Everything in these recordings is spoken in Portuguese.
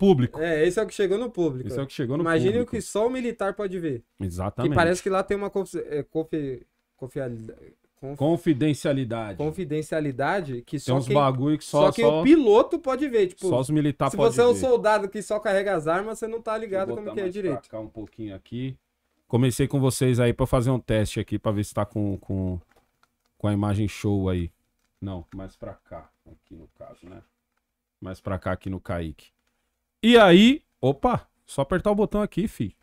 público. É, esse é o que chegou no público. Esse é o que chegou no Imagine público. Imagine o que só o militar pode ver. Exatamente. Que parece que lá tem uma confi... É, confi... Conf... Confidencialidade. Confidencialidade que só. Tem uns quem... bagulho que só. Só que só... o piloto pode ver. Tipo, só os militares podem ver. Se você é um soldado que só carrega as armas, você não tá ligado como que é direito. Vou um pouquinho aqui. Comecei com vocês aí para fazer um teste aqui para ver se tá com, com, com a imagem show aí. Não, mais para cá, aqui no caso, né? Mais para cá aqui no Kaique. E aí, opa, só apertar o botão aqui, fi.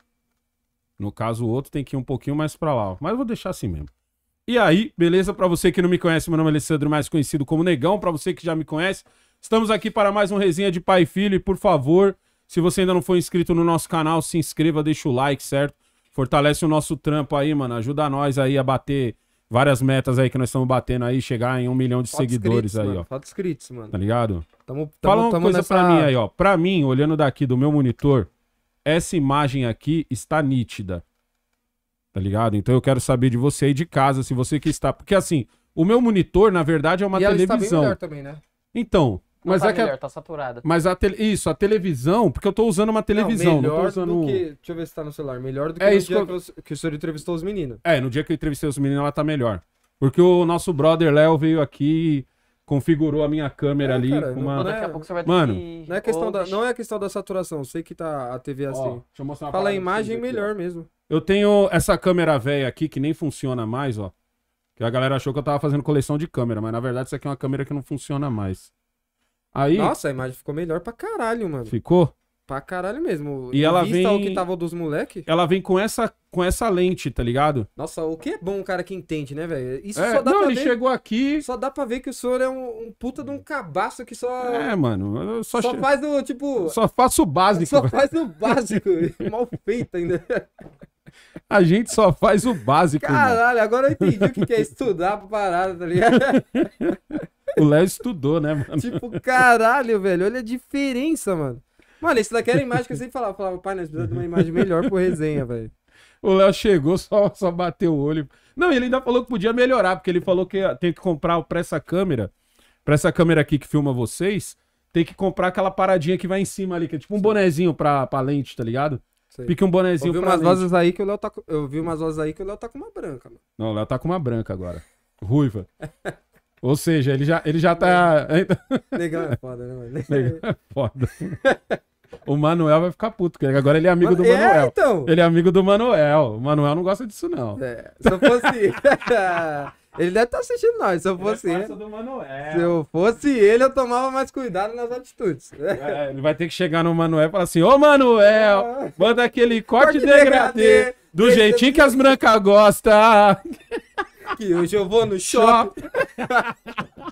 No caso, o outro tem que ir um pouquinho mais para lá, ó. mas eu vou deixar assim mesmo. E aí, beleza? Para você que não me conhece, meu nome é Alessandro, mais conhecido como Negão. Para você que já me conhece, estamos aqui para mais um resenha de pai e filho. E por favor, se você ainda não for inscrito no nosso canal, se inscreva, deixa o like, certo? Fortalece o nosso trampo aí, mano. Ajuda nós aí a bater várias metas aí que nós estamos batendo aí, chegar em um milhão de seguidores inscritos, aí, mano. ó. Falta inscritos, mano. Tá ligado? Tamo, tamo, Fala uma tamo coisa nessa... pra mim aí, ó. Pra mim, olhando daqui do meu monitor, essa imagem aqui está nítida. Tá ligado? Então eu quero saber de você aí de casa, se você que está. Porque assim, o meu monitor, na verdade, é uma e televisão. Ela está bem melhor também, né? Então, mas tá é melhor, que a... tá saturada. Mas a te... isso, a televisão, porque eu tô usando uma televisão, não, melhor não usando... Do que... Deixa eu ver se tá no celular. Melhor do que é no dia que, eu... que, o senhor entrevistou os meninos. É, no dia que eu entrevistei os meninos, ela tá melhor. Porque o nosso brother Léo veio aqui configurou a minha câmera é, ali cara, com uma... Não, Daqui a pouco você vai Mano, que... não é questão da não é questão da saturação, eu sei que tá a TV é assim. Ó, deixa eu mostrar uma Fala a imagem melhor mesmo. Eu tenho essa câmera velha aqui que nem funciona mais, ó. Que a galera achou que eu tava fazendo coleção de câmera, mas na verdade isso aqui é uma câmera que não funciona mais. Aí, Nossa, a imagem ficou melhor pra caralho, mano. Ficou? Pra caralho mesmo. E em ela vem. que tava dos moleque. Ela vem com essa, com essa lente, tá ligado? Nossa, o que é bom o cara que entende, né, velho? Isso é, só dá não, pra ele ver. chegou aqui. Só dá pra ver que o senhor é um, um puta de um cabaço que só. É, mano. só, só che... faz o, tipo. Só faço o básico. Só faz o básico. mal feito ainda. A gente só faz o básico. Caralho, mano. agora eu entendi o que é estudar pra parada, tá ligado? o Léo estudou, né, mano? Tipo, caralho, velho, olha a diferença, mano. Mano, isso daqui era a imagem que eu sempre falava. Eu falava, pai, nós precisamos de uma imagem melhor pro resenha, velho. O Léo chegou, só, só bateu o olho. Não, ele ainda falou que podia melhorar, porque ele falou que tem que comprar pra essa câmera, pra essa câmera aqui que filma vocês, tem que comprar aquela paradinha que vai em cima ali, que é tipo um bonezinho pra, pra lente, tá ligado? Sei. Pique um bonezinho pra umas vozes aí que o Léo tá Eu vi umas vozes aí que o Léo tá com uma branca, mano. Não, o Léo tá com uma branca agora. Ruiva. Ou seja, ele já, ele já tá. É. Negão é foda, né, mano? Negão é foda. O Manuel vai ficar puto, porque agora ele é amigo do é, Manuel. É, então. Ele é amigo do Manuel. O Manuel não gosta disso, não. É, se eu fosse. ele deve estar tá assistindo nós. Se eu fosse ele. É Manuel. Se eu fosse ele, eu tomava mais cuidado nas atitudes. É, ele vai ter que chegar no Manuel e falar assim: Ô Manuel, manda aquele corte, corte degradê, degradê do jeitinho que as brancas gostam. que hoje eu vou no shopping.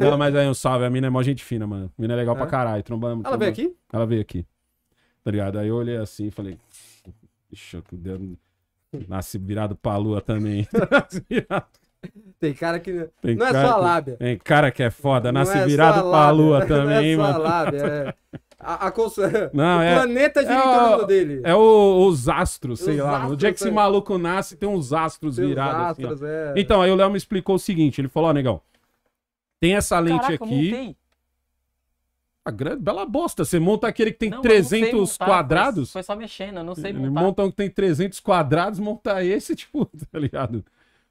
Não, mas aí um salve. A mina é mó gente fina, mano. A mina é legal é. pra caralho. Trombamos. Ela veio aqui? Ela veio aqui. Tá ligado? Aí eu olhei assim e falei. Ixi, eu... nasce virado pra lua também. Tem cara que. Tem não é cara é só a lábia. Tem cara que é foda, nasce é virado pra lua também, não é mano. Só a lábia, é. A, a cons... Não, o é, planeta gira é em torno dele. É o, os astros, sei os lá. Astros, o dia que esse é. maluco nasce, tem uns astros tem virados. Assim, astros, assim, é. Então, aí o Léo me explicou o seguinte: ele falou, ó, negão, tem essa lente Caraca, aqui. A grande, bela bosta. Você monta aquele que tem não, 300 montar, quadrados. Foi, foi, só mexendo, eu não sei montar. Ele monta um que tem 300 quadrados, monta esse, tipo, tá ligado?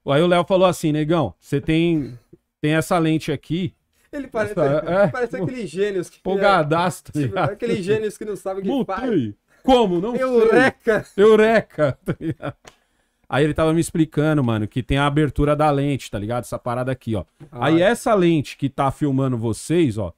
Aí o Léo falou assim, negão, você tem, tem essa lente aqui ele parece, Nossa, é, é, parece é, aquele gênio que. Polgadaço, tá tipo, Aquele gênio que não sabe o que faz. Como? Não Eureka. sei. Eureka! Tá aí ele tava me explicando, mano, que tem a abertura da lente, tá ligado? Essa parada aqui, ó. Ah, Aí é. essa lente que tá filmando vocês, ó.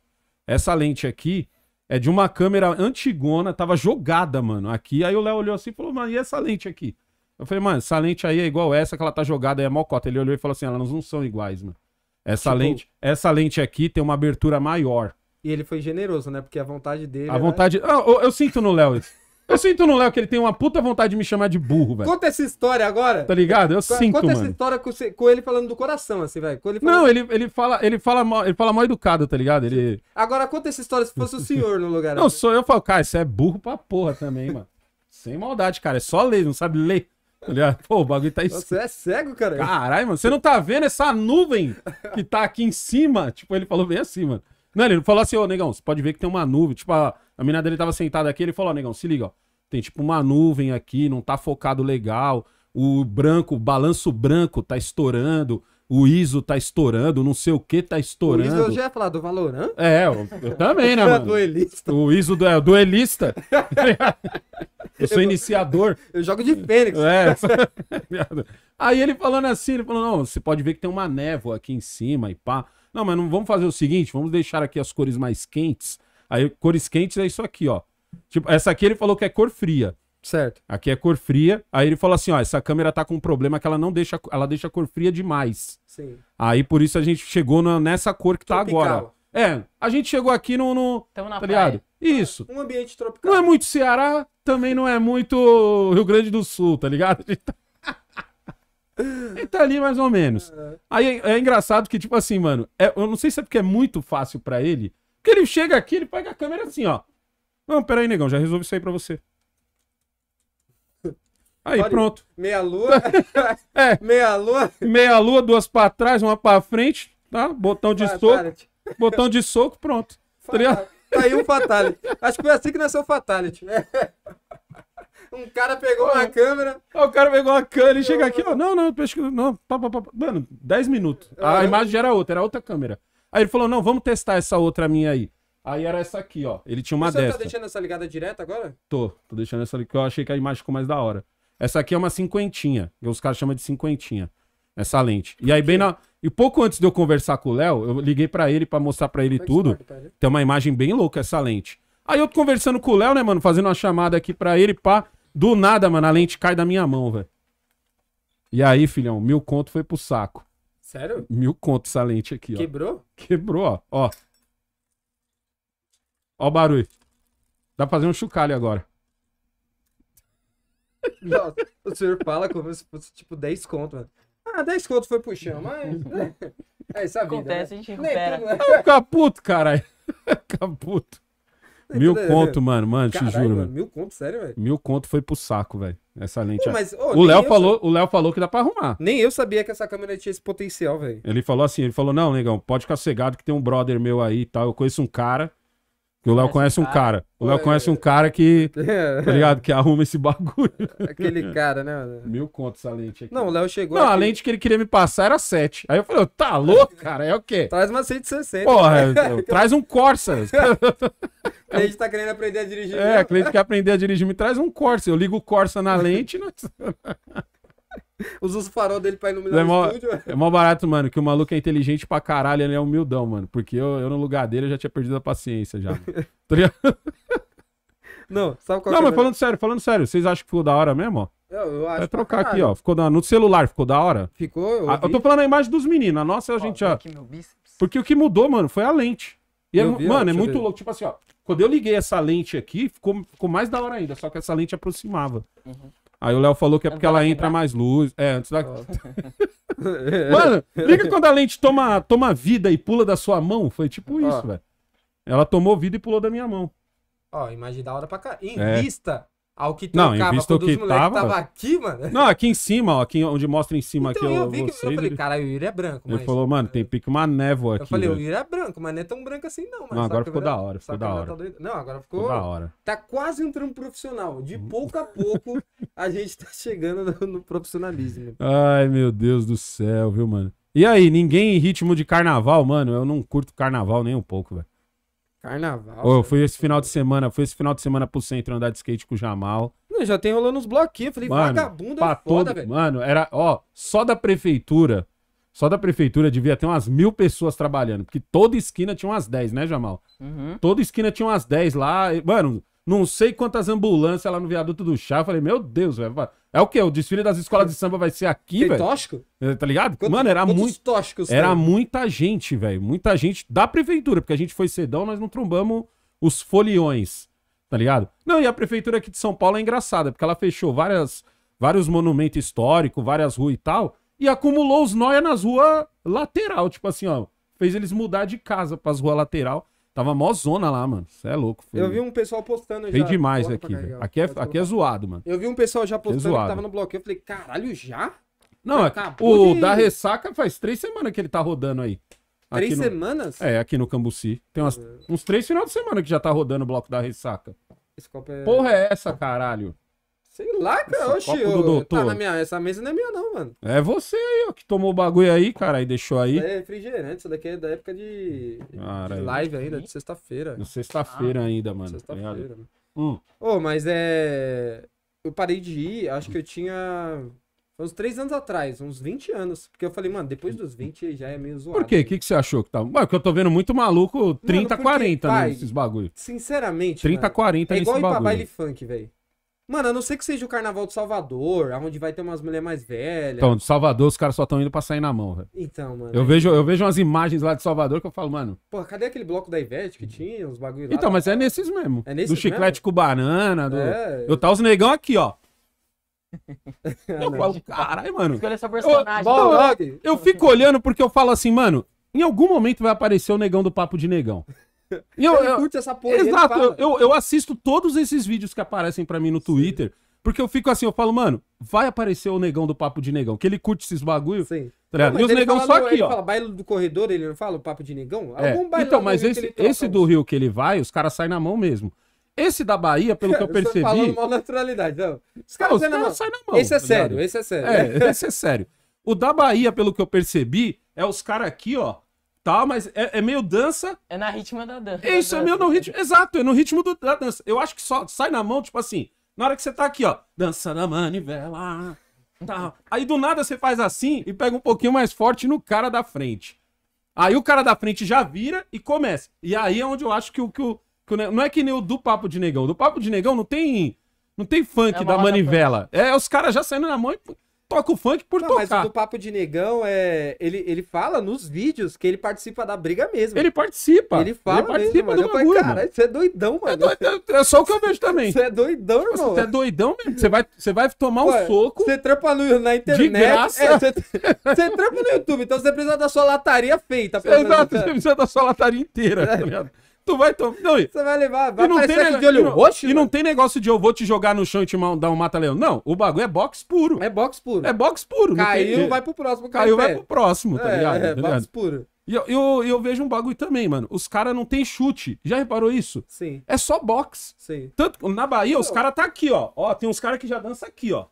Essa lente aqui é de uma câmera antigona, tava jogada, mano, aqui. Aí o Léo olhou assim e falou, mano, e essa lente aqui? Eu falei, mano, essa lente aí é igual essa que ela tá jogada, aí é mocota. Ele olhou e falou assim, elas não são iguais, mano. Essa, tipo, lente, essa lente aqui tem uma abertura maior. E ele foi generoso, né? Porque a vontade dele. A era... vontade. Ah, eu, eu, sinto no Léo Eu sinto no Léo que ele tem uma puta vontade de me chamar de burro, velho. Conta essa história agora. Tá ligado? Eu sinto sinto, Conta mano. essa história com, com, ele falando do coração, assim, velho. falando... Não, ele, ele, fala, ele, fala mal, ele fala mal educado, tá ligado? Ele... Agora conta essa história se fosse o senhor no lugar. Não, assim. sou eu, eu falo, cara, você é burro pra porra também, mano. Sem maldade, cara. É só ler, não sabe ler pô, o bagulho tá escuro. Você é cego, cara. Caralho, mano, você não tá vendo essa nuvem que tá aqui em cima? Tipo, ele falou bem assim, mano. Não, ele falou assim, ô, negão, você pode ver que tem uma nuvem. Tipo, a, a mina dele tava sentada aqui, ele falou, ó, negão, se liga, ó. Tem tipo uma nuvem aqui, não tá focado legal. O branco, o balanço branco tá estourando o ISO tá estourando, não sei o que tá estourando. O ISO eu já ia falar do Valorant? É, eu, eu também, né, é mano? duelista. O ISO do, é duelista. eu sou iniciador. Eu jogo de Fênix. É. Aí ele falando assim, ele falou, não, você pode ver que tem uma névoa aqui em cima e pá. Não, mas não vamos fazer o seguinte, vamos deixar aqui as cores mais quentes. Aí, cores quentes é isso aqui, ó. Tipo, essa aqui ele falou que é cor fria. Certo. Aqui é cor fria. Aí ele fala assim: ó, essa câmera tá com um problema que ela não deixa, ela deixa cor fria demais. Sim. Aí por isso a gente chegou na, nessa cor que tá agora. É, a gente chegou aqui no. no Tamo na tá ligado? Isso. Um ambiente tropical. Não é muito Ceará, também não é muito Rio Grande do Sul, tá ligado? A gente tá... Ele tá ali mais ou menos. É. Aí é, é, engraçado que, tipo assim, mano, é, eu não sei se é porque é muito fácil para ele, porque ele chega aqui, ele pega a câmera assim, ó. Não, peraí, negão, já resolvi isso aí pra você. Aí Pode... pronto. Meia lua. é. Meia lua. Meia lua, duas para trás, uma para frente, tá? Botão de Vai, soco. Botão de soco, pronto. Tá, tá aí um fatality. Acho que foi assim que nasceu o fatality. É. Um cara pegou Olha, uma câmera. Ó, o cara pegou uma câmera e chega aqui, ó. Não, não, não. Pá, pá, pá. Mano, 10 minutos. a imagem já era outra, era outra câmera. Aí ele falou: não, vamos testar essa outra minha aí. Aí era essa aqui, ó. Ele tinha uma tá dessa. Você tá deixando essa ligada direta agora? Tô, tô deixando essa ligada, porque eu achei que a imagem ficou mais da hora. Essa aqui é uma cinquentinha. Os caras chamam de cinquentinha. Essa lente. E aí, bem na. E pouco antes de eu conversar com o Léo, eu liguei para ele para mostrar para ele Foi é tudo. Smart, tá né? Tem uma imagem bem louca essa lente. Aí eu conversando com o Léo, né, mano? Fazendo uma chamada aqui para ele, pá. Do nada, mano, a lente cai da minha mão, velho. E aí, filhão, mil conto foi pro saco. Sério? Mil conto essa lente aqui, ó. Quebrou? Quebrou, ó. Ó, ó o barulho. Dá pra fazer um chocalho agora. Nossa, o senhor fala como se fosse tipo 10 conto, mano. Ah, 10 conto foi pro chão, mas. Né? É isso a vida. Acontece, né? a gente recupera. tudo, né? Ah, caputo, caralho. Caputo. mil é conto, mano, mano, Carai, te juro. Mano, mil conto, sério, velho. Mil conto foi pro saco, velho. Essa lente. É- mas, oh, o Léo falou, o Léo falou que dá para arrumar. Nem eu sabia que essa câmera tinha esse potencial, velho. Ele falou assim, ele falou: "Não, negão, pode ficar cegado que tem um brother meu aí e tal, eu conheço um cara o Léo conhece um cara. O Léo conhece é. um cara que. Tá ligado? Que arruma esse bagulho. Aquele cara, né? Mil contos essa lente aqui. Não, o Léo chegou. Não, aqui... a lente que ele queria me passar era 7. Aí eu falei, tá louco, cara? É o quê? Traz uma 160. Porra, eu... traz um Corsa. a cliente tá querendo aprender a dirigir. É, mesmo. a cliente quer aprender a dirigir. Me traz um Corsa. Eu ligo o Corsa na lente nós. Né? Usa os farol dele pra iluminar é o mó, estúdio. É mó barato, mano, que o maluco é inteligente pra caralho, ele é humildão, mano. Porque eu, eu no lugar dele, eu já tinha perdido a paciência já. Tá Não, sabe qual Não, é mas falando sério, falando sério, vocês acham que ficou da hora mesmo, ó? Eu, eu acho. Vai trocar aqui, ó. Ficou da... No celular, ficou da hora? Ficou. Eu, a, ah, eu tô falando a imagem dos meninos. A nossa, é a ó, gente, ó. Porque o que mudou, mano, foi a lente. E é, vi, mano, ó, é muito louco. Tipo assim, ó. Quando eu liguei essa lente aqui, ficou, ficou mais da hora ainda. Só que essa lente aproximava. Uhum. Aí o Léo falou que é porque ela entra mais luz. É, antes da. Mano, liga quando a lente toma, toma vida e pula da sua mão. Foi tipo isso, velho. Ela tomou vida e pulou da minha mão. Ó, imagem da hora pra cá. Em é. vista ao que trocava. Não, eu visto quando o que os tava... tava aqui, mano. Não, aqui em cima, ó, aqui onde mostra em cima então, aqui. Eu, eu vi que eu falei, caralho, o Yuri é branco. Mas... Ele falou, mano, tem pique uma névoa aqui. Eu falei, o Yuri é branco, mas não é tão branco assim não. Mas não, agora ficou da hora, ficou da tá hora. Não, agora ficou... da hora. Tá quase um trampo profissional. De uhum. pouco a pouco, a gente tá chegando no, no profissionalismo. Ai, meu Deus do céu, viu, mano? E aí, ninguém em ritmo de carnaval, mano? Eu não curto carnaval nem um pouco, velho. Carnaval. foi eu fui tá esse final de semana, fui esse final de semana pro centro andar de skate com o Jamal. já tem rolando uns bloquinhos. Falei, mano, vagabundo é foda, velho. Mano, era, ó, só da prefeitura. Só da prefeitura devia ter umas mil pessoas trabalhando. Porque toda esquina tinha umas 10, né, Jamal? Uhum. Toda esquina tinha umas 10 lá. mano, não sei quantas ambulâncias lá no viaduto do chá. Eu falei, meu Deus, velho. É o quê? O desfile das escolas de samba vai ser aqui, velho? tóxico? É, tá ligado? Quanto, Mano, era muito. tóxicos Era tem? muita gente, velho. Muita gente da prefeitura, porque a gente foi cedão, nós não trombamos os foliões, tá ligado? Não, e a prefeitura aqui de São Paulo é engraçada, porque ela fechou várias, vários monumentos históricos, várias ruas e tal, e acumulou os nóia nas ruas lateral. Tipo assim, ó. Fez eles mudar de casa pras ruas lateral. Tava mó zona lá, mano. Você é louco. Foi... Eu vi um pessoal postando Tem já. Tem demais aqui, velho. Aqui é, aqui é zoado, mano. Eu vi um pessoal já é postando é que tava no bloqueio. Eu falei, caralho, já? Não, é Acabou o de... da ressaca faz três semanas que ele tá rodando aí. Aqui três no... semanas? É, aqui no Cambuci. Tem umas... é... uns três final de semana que já tá rodando o bloco da ressaca. Esse copo é... Porra é essa, caralho? Sei lá, cara. Esse Oxi, eu, do tá na minha, essa mesa não é minha, não, mano. É você aí, ó, que tomou o bagulho aí, cara, e deixou aí. é refrigerante, isso daqui é da época de, cara, de é live ainda, de sexta-feira. De sexta-feira ah, ainda, mano. Tá sexta-feira. Hum. Ô, hum. oh, mas é. Eu parei de ir, acho que eu tinha. Foi uns 3 anos atrás, uns 20 anos. Porque eu falei, mano, depois dos 20 já é meio zoado. Por quê? O que, que você achou que tá. Mano, que eu tô vendo muito maluco 30, mano, porque, 40 né, pai, nesses bagulho. Sinceramente. 30, mano, 40 É bagulho. igual ir bagulho. pra baile funk, velho. Mano, a não ser que seja o carnaval de Salvador, onde vai ter umas mulheres mais velhas. Então, de Salvador os caras só estão indo pra sair na mão, velho. Então, mano. Eu, é... vejo, eu vejo umas imagens lá de Salvador que eu falo, mano. Porra, cadê aquele bloco da Ivete que tinha, uns bagulho lá? Então, mas é nesses mesmo. É nesses Do chiclete mesmo? com banana, do. É... Eu tá os negão aqui, ó. eu falo, caralho, mano. Escolha essa personagem. eu, eu, eu fico olhando porque eu falo assim, mano, em algum momento vai aparecer o negão do papo de negão. Eu, ele eu, curte essa porra. Exato, eu, eu assisto todos esses vídeos que aparecem para mim no Twitter, Sim. porque eu fico assim, eu falo, mano, vai aparecer o negão do Papo de Negão, que ele curte esses bagulho. Sim. Tá não, e os negão fala, só aqui, ele ó. Fala, baile do corredor, ele não fala o Papo de Negão? É. Algum baile então, mas esse, esse do Rio que ele vai, os caras saem na mão mesmo. Esse da Bahia, pelo que eu percebi. Eu falando mal naturalidade, não. Os caras saem na mão. Esse é tá sério, ligado? esse é sério. É, esse é sério. O da Bahia, pelo que eu percebi, é os caras aqui, ó, tá mas é, é, meio dança. É na ritmo da dança. É isso, da dança. é meio no ritmo. Exato, é no ritmo do, da dança. Eu acho que só sai na mão, tipo assim, na hora que você tá aqui, ó, dança na manivela. Tá. Aí do nada você faz assim e pega um pouquinho mais forte no cara da frente. Aí o cara da frente já vira e começa. E aí é onde eu acho que o. Que o, que o não é que nem o do Papo de Negão. Do Papo de Negão não tem. Não tem funk é da manivela. é, os caras já saindo na mão e toca o funk por não, tocar. Mas o do Papo de Negão, é, ele, ele fala nos vídeos que ele participa da briga mesmo. Ele participa. Ele fala ele participa mesmo, do mano. bagulho. cara, você é doidão, é mano. É, é, só o que eu vejo também. Você é doidão, irmão. Tipo assim, você é doidão mesmo. Você vai, você vai tomar Ué, um soco. Você trampa no, na internet. De é, graça. É, você, você trampa no YouTube, então você precisa da sua lataria feita. Exato, você né? precisa da sua lataria inteira, tá é. ligado? Tu vai tomar. Não, Você vai levar, vai e não tem negócio de olho roxo. E não tem negócio de eu vou te jogar no chão e te dar um mata-leão. Não, o bagulho é box puro. É box puro. É box puro. Caiu, tem... vai pro próximo. Caiu, caiu vai pro próximo, tá é, ligado? É, tá box puro. E eu, eu, eu, vejo um bagulho também, mano. Os caras não tem chute. Já reparou isso? Sim. É só box. Sim. Tanto, na Bahia, os caras tá aqui, ó. Ó, tem uns caras que já dança aqui, ó.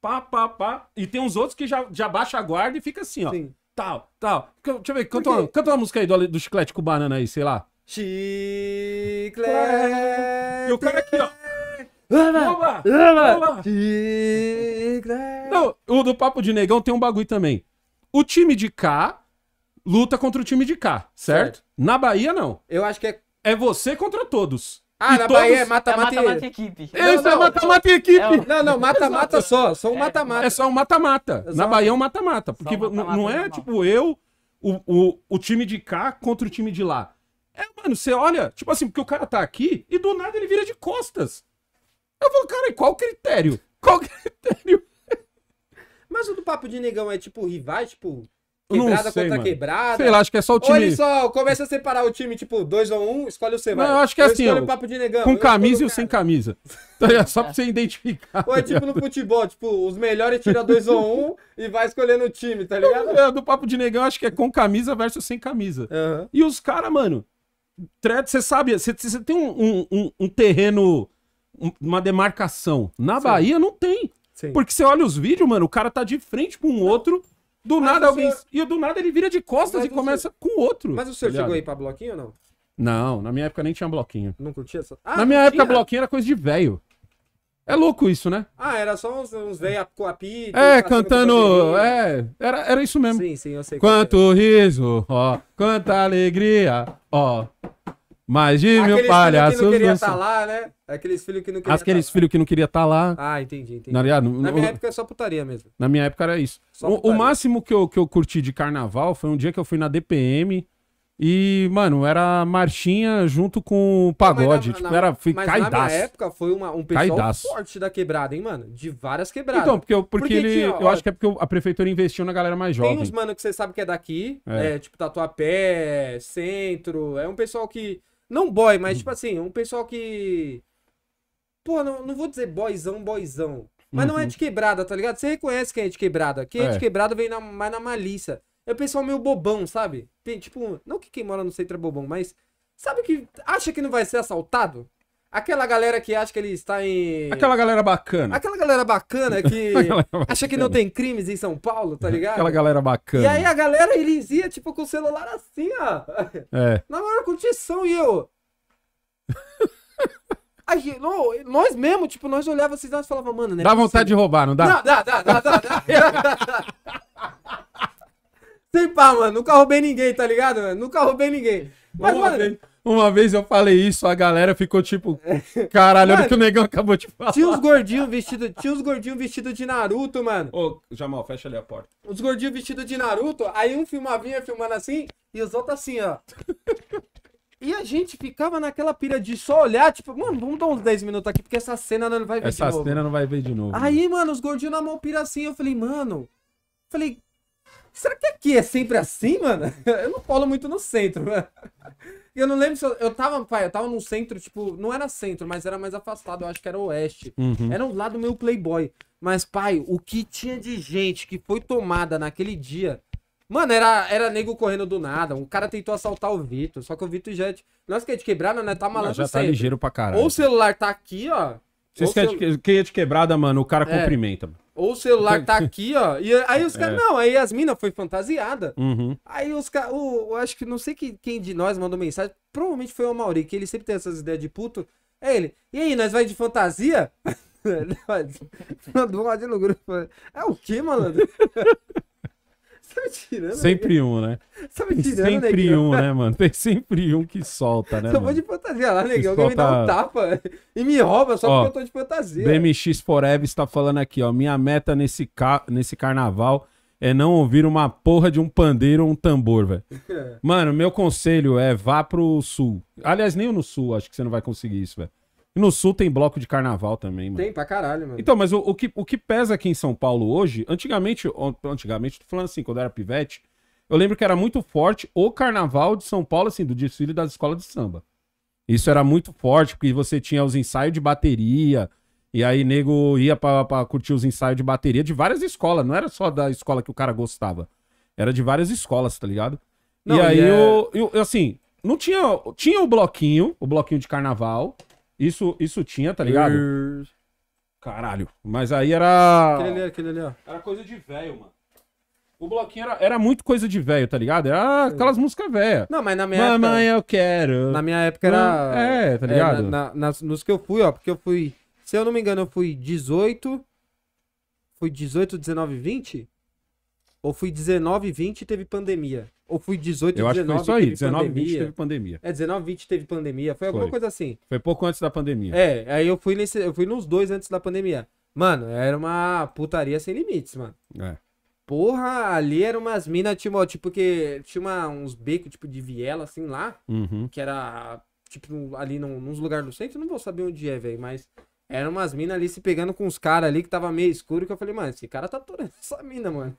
Pá, pá, pá. E tem uns outros que já, já baixa a guarda e fica assim, ó. Sim. Tal, tal. Deixa eu ver, canta uma, canta uma música aí do, do Chiclete com Banana aí, sei lá. Chiclete. E o cara aqui, ó. Lama! Lama! Chiclete. Não, o do Papo de Negão tem um bagulho também. O time de cá luta contra o time de cá, certo? certo. Na Bahia, não. Eu acho que é... É você contra todos. Ah, e na todos... Bahia é mata-mata é e... equipe. Isso, não, é mata-mata e equipe. É um... Não, não, mata-mata só. Só um é. mata-mata. É só um mata-mata. Na Bahia é um mata-mata. Porque um mata -mata, não é, tipo, eu, o, o, o time de cá contra o time de lá. É, mano, você olha, tipo assim, porque o cara tá aqui e do nada ele vira de costas. Eu falo, cara, e qual critério? Qual critério? Mas o do papo de negão é tipo rivais, tipo. Quebrada sei, contra mano. quebrada. Sei lá, acho que é só o time. Olha só começa a separar o time, tipo, dois a um, escolhe o seu. Não, eu acho que é eu assim. Ó, papo de negão, com camisa e o sem camisa. Então é só pra você identificar. Ou é tá tipo no futebol, tipo, os melhores tiram dois a um e vai escolhendo o time, tá ligado? É, do papo de negão, acho que é com camisa versus sem camisa. Uhum. E os caras, mano, thread, você sabe, você, tem um, um, um terreno, uma demarcação. Na Sim. Bahia não tem. Sim. Porque você olha os vídeos, mano, o cara tá de frente com um não. outro, do Mas nada alguém. Senhor... E do nada ele vira de costas Mas e começa senhor... com o outro. Mas o tá senhor chegou aí pra bloquinho ou não? Não, na minha época nem tinha bloquinho. Não curtia essa? Ah, na minha época, tinha? bloquinho era coisa de velho. É louco isso, né? Ah, era só uns, uns velhos com a pita. É, cantando. É, era, era isso mesmo. Sim, sim, eu sei. Quanto é. riso, ó. Quanta alegria, ó. Mais de meu mil palhaços. Aqueles filhos que não queria estar tá lá, né? Aqueles filhos que não queria Aqueles tá filhos que não queria estar tá lá. Ah, entendi, entendi. Na, na minha época é só putaria mesmo. Na minha época era isso. O, o, máximo que eu, que eu curti de carnaval foi um dia que eu fui na DPM e, mano, era marchinha junto com o pagode. Não, na, tipo, era foi mas caidaço. na época foi uma, um pessoal caidaço. forte da quebrada, hein, mano? De várias quebradas. Então, porque, porque, porque ele. Tinha, eu acho que é porque a prefeitura investiu na galera mais jovem. Tem uns, mano, que você sabe que é daqui. É. é tipo, Tatuapé, Centro. É um pessoal que. Não boy, mas, hum. tipo assim, um pessoal que. Pô, não, não vou dizer boyzão, boyzão. Mas uhum. não é uhum. de quebrada, tá ligado? Você reconhece quem é de quebrada. Quem é, é de quebrada vem na, mais na malícia. É o pessoal meio bobão, sabe? Tem, tipo, não que quem mora no centro é bobão, mas sabe que acha que não vai ser assaltado? Aquela galera que acha que ele está em. Aquela galera bacana. Aquela galera bacana que galera acha que não tem crimes em São Paulo, tá ligado? Aquela galera bacana. E aí a galera, eles iam, tipo, com o celular assim, ó. É. Na maior condição, e eu. Aí, nós mesmo, tipo, nós olhávamos assim, vocês e falava, mano, né? Dá vontade de roubar, não dá? Não, dá, dá, dá, dá. dá, dá. Sem pá, mano. Nunca roubei ninguém, tá ligado? Mano? Nunca roubei ninguém. Mas, uma, mano... vez, uma vez eu falei isso, a galera ficou tipo, caralho, olha o que o negão acabou de falar. Tinha uns gordinhos vestidos, tinha uns gordinhos vestidos de Naruto, mano. Ô, Jamal, fecha ali a porta. Os gordinhos vestidos de Naruto, aí um filmavinha filmando assim e os outros assim, ó. E a gente ficava naquela pira de só olhar, tipo, mano, vamos dar uns 10 minutos aqui, porque essa cena não vai ver essa de novo. Essa cena não vai ver de novo. Aí, né? mano, os gordinhos na mão pira assim, eu falei, mano. Falei, Será que aqui é sempre assim, mano? Eu não colo muito no centro, mano. Né? Eu não lembro se eu, eu tava, pai, eu tava num centro, tipo, não era centro, mas era mais afastado, eu acho que era oeste. Uhum. Era um lado meio playboy. Mas, pai, o que tinha de gente que foi tomada naquele dia. Mano, era, era nego correndo do nada. Um cara tentou assaltar o Vitor, só que o Vitor já. É Nós é que é de quebrada, né? Tá malandro. Mas já tá sempre. ligeiro pra caralho. Ou o celular tá aqui, ó. Vocês quer celu... que, que é de quebrada, mano, o cara é. cumprimenta. Mano. Ou o celular tá aqui, ó. E aí os é. caras. É. Não, aí as minas foi fantasiada. Uhum. Aí os caras. Eu acho que não sei que, quem de nós mandou mensagem. Provavelmente foi o Mauri, que ele sempre tem essas ideias de puto. É ele. E aí, nós vai de fantasia? Mandou no grupo. É o que, malandro? me tirando? Sempre né? um, né? tirando, Tem sempre um, né, mano? Tem sempre um que solta, né? Só vou de fantasia lá, negão. Alguém solta... me dá um tapa e me rouba só ó, porque eu tô de fantasia. BMX Forever está falando aqui, ó. Minha meta nesse, ca... nesse carnaval é não ouvir uma porra de um pandeiro ou um tambor, velho. Mano, meu conselho é vá pro sul. Aliás, nem no sul, acho que você não vai conseguir isso, velho. E no sul tem bloco de carnaval também, mano. Tem pra caralho, mano. Então, mas o, o, que, o que pesa aqui em São Paulo hoje, antigamente, antigamente, tô falando assim, quando eu era pivete, eu lembro que era muito forte o carnaval de São Paulo, assim, do desfile das escolas de samba. Isso era muito forte, porque você tinha os ensaios de bateria, e aí nego ia pra, curtir os ensaios de bateria de várias escolas, não era só da escola que o cara gostava. Era de várias escolas, tá ligado? Não, e aí, é... eu, eu, assim, não tinha. Tinha o bloquinho, o bloquinho de carnaval, isso, isso tinha, tá ligado? Caralho. Mas aí era. Aquele ali, aquele ali, ó. Era coisa de velho, mano. O bloquinho era, era muito coisa de velho, tá ligado? Era é. aquelas músicas velhas. Não, mas na minha Mamãe, época. Mamãe, eu quero. Na minha época era. É, tá é, ligado? É, na, na, nos que eu fui, ó, porque eu fui. Se eu não me engano, eu fui 18. Fui 18, 19, 20? Ou fui 19, 20 e teve pandemia? Ou foi 18, Eu 19, acho que foi isso aí, 19, pandemia. 20 teve pandemia. É, 19, 20 teve pandemia, foi, foi alguma coisa assim. Foi pouco antes da pandemia. É, aí eu fui, nesse, eu fui nos dois antes da pandemia. Mano, era uma putaria sem limites, mano. É. Porra, ali eram umas minas, tipo, tipo que tinha uma, uns becos, tipo, de viela, assim, lá. Uhum. Que era, tipo, ali num, nos lugares do centro. Não vou saber onde é, velho, mas... Eram umas minas ali se pegando com os caras ali que tava meio escuro. Que eu falei, mano, esse cara tá atorando essa mina, mano.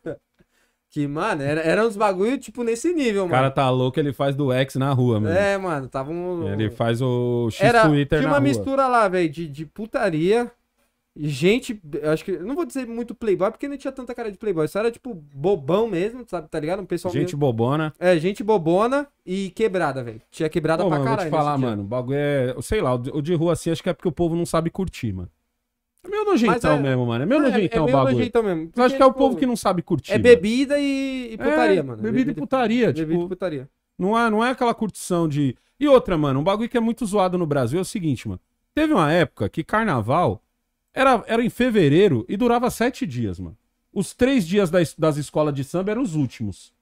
Que, mano, era, era uns bagulho, tipo, nesse nível, mano. O cara tá louco, ele faz do X na rua, mano. É, mano, tava um. Ele faz o X era, Twitter tinha na rua. Tinha uma mistura lá, velho, de, de putaria. Gente, acho que. Não vou dizer muito playboy, porque não tinha tanta cara de playboy. Isso era, tipo, bobão mesmo, sabe? Tá ligado? Um pessoal. Gente mesmo. bobona. É, gente bobona e quebrada, velho. Tinha quebrada Pô, pra mano, caralho. Vou te falar, mano, o bagulho é. Sei lá, o de rua assim, acho que é porque o povo não sabe curtir, mano. É meio nojeitão é... mesmo, mano. É meio é, nojeitão é, o bagulho. nojeitão mesmo. Porque, eu acho que é o povo tipo, que não sabe curtir. É bebida e, e é, putaria, mano. Bebida, bebida, e putaria. Tipo, bebida e tipo, putaria. Não é, não é aquela curtição de. E outra, mano, um bagulho que é muito zoado no Brasil é o seguinte, mano. Teve uma época que carnaval era, era em fevereiro e durava sete dias, mano. Os três dias das, das escolas de samba eram os últimos.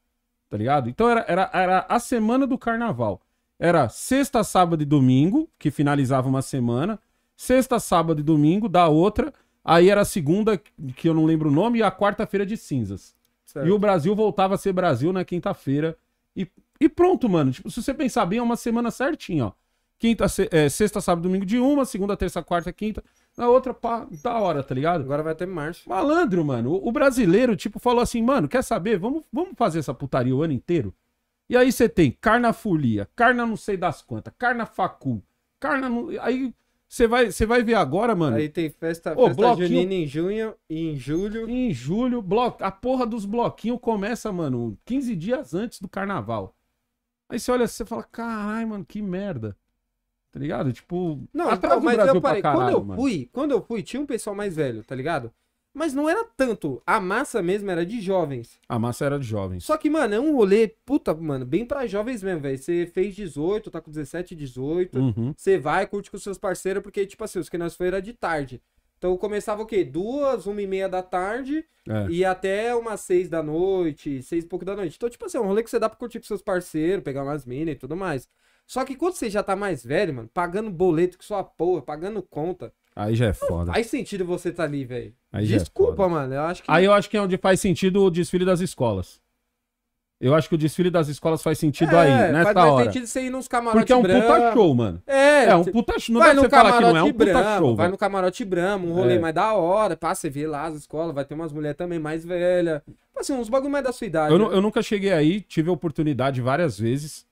Tá ligado? Então era, era, era a semana do carnaval. Era sexta, sábado e domingo, que finalizava uma semana. Sexta, sábado e domingo, da outra. Aí era a segunda, que eu não lembro o nome, e a quarta-feira de cinzas. Certo. E o Brasil voltava a ser Brasil na quinta-feira. E, e pronto, mano. Tipo, se você pensar bem, é uma semana certinha, ó. Quinta, se, é, sexta, sábado, domingo de uma, segunda, terça, quarta, quinta. Na outra, pá, da hora, tá ligado? Agora vai ter março. Malandro, mano. O, o brasileiro, tipo, falou assim, mano, quer saber? Vamos, vamos fazer essa putaria o ano inteiro? E aí você tem carna folia, carna não sei das quantas, carna facul, carna... Aí você vai, você vai ver agora, mano. Aí tem festa, Ô, festa bloquinho... junina em junho e em julho. em julho, blo... a porra dos bloquinhos começa, mano, 15 dias antes do carnaval. Aí você olha, você fala, caralho, mano, que merda. Tá ligado? Tipo, não, atrás então, mas Brasil eu parei, caralho, quando eu mano. fui, quando eu fui, tinha um pessoal mais velho, tá ligado? Mas não era tanto. A massa mesmo era de jovens. A massa era de jovens. Só que, mano, é um rolê, puta, mano, bem pra jovens mesmo, velho. Você fez 18, tá com 17, 18. Uhum. Você vai, curte com seus parceiros, porque, tipo assim, os que nós foi era de tarde. Então começava o quê? Duas, uma e meia da tarde é. e até umas seis da noite, seis e pouco da noite. Então, tipo assim, é um rolê que você dá pra curtir com seus parceiros, pegar umas minas e tudo mais. Só que quando você já tá mais velho, mano, pagando boleto que sua porra, pagando conta, Aí já é foda. Faz sentido você tá ali, velho. É Desculpa, é mano. Eu acho que... Aí eu acho que é onde faz sentido o desfile das escolas. Eu acho que o desfile das escolas faz sentido é, aí, nessa faz hora. Faz sentido você ir nos camarotes Porque é um puta show, mano. É. É um puta show. Não vai no você falar que não é um puta brama, show. Vai no camarote branco, um rolê é. mais da hora. Pá, você vê lá as escolas, vai ter umas mulheres também mais velhas. Tipo assim, uns bagulho mais da sua idade. Eu, né? eu, nunca cheguei aí, tive a oportunidade várias vezes,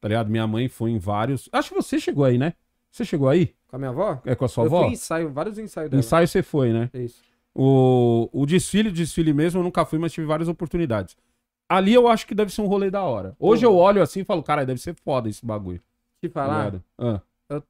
tá ligado? Minha mãe foi em vários. Acho que você chegou aí, né? Você chegou aí? Com a minha avó? É com a sua eu avó? Eu ensaio, vários ensaios dela. Ensaio você foi, né? é Isso. O, o desfile, desfile mesmo, eu nunca fui, mas tive várias oportunidades. Ali eu acho que deve ser um rolê da hora. Hoje eu olho assim e falo, cara, deve ser foda esse bagulho. Te tá falar?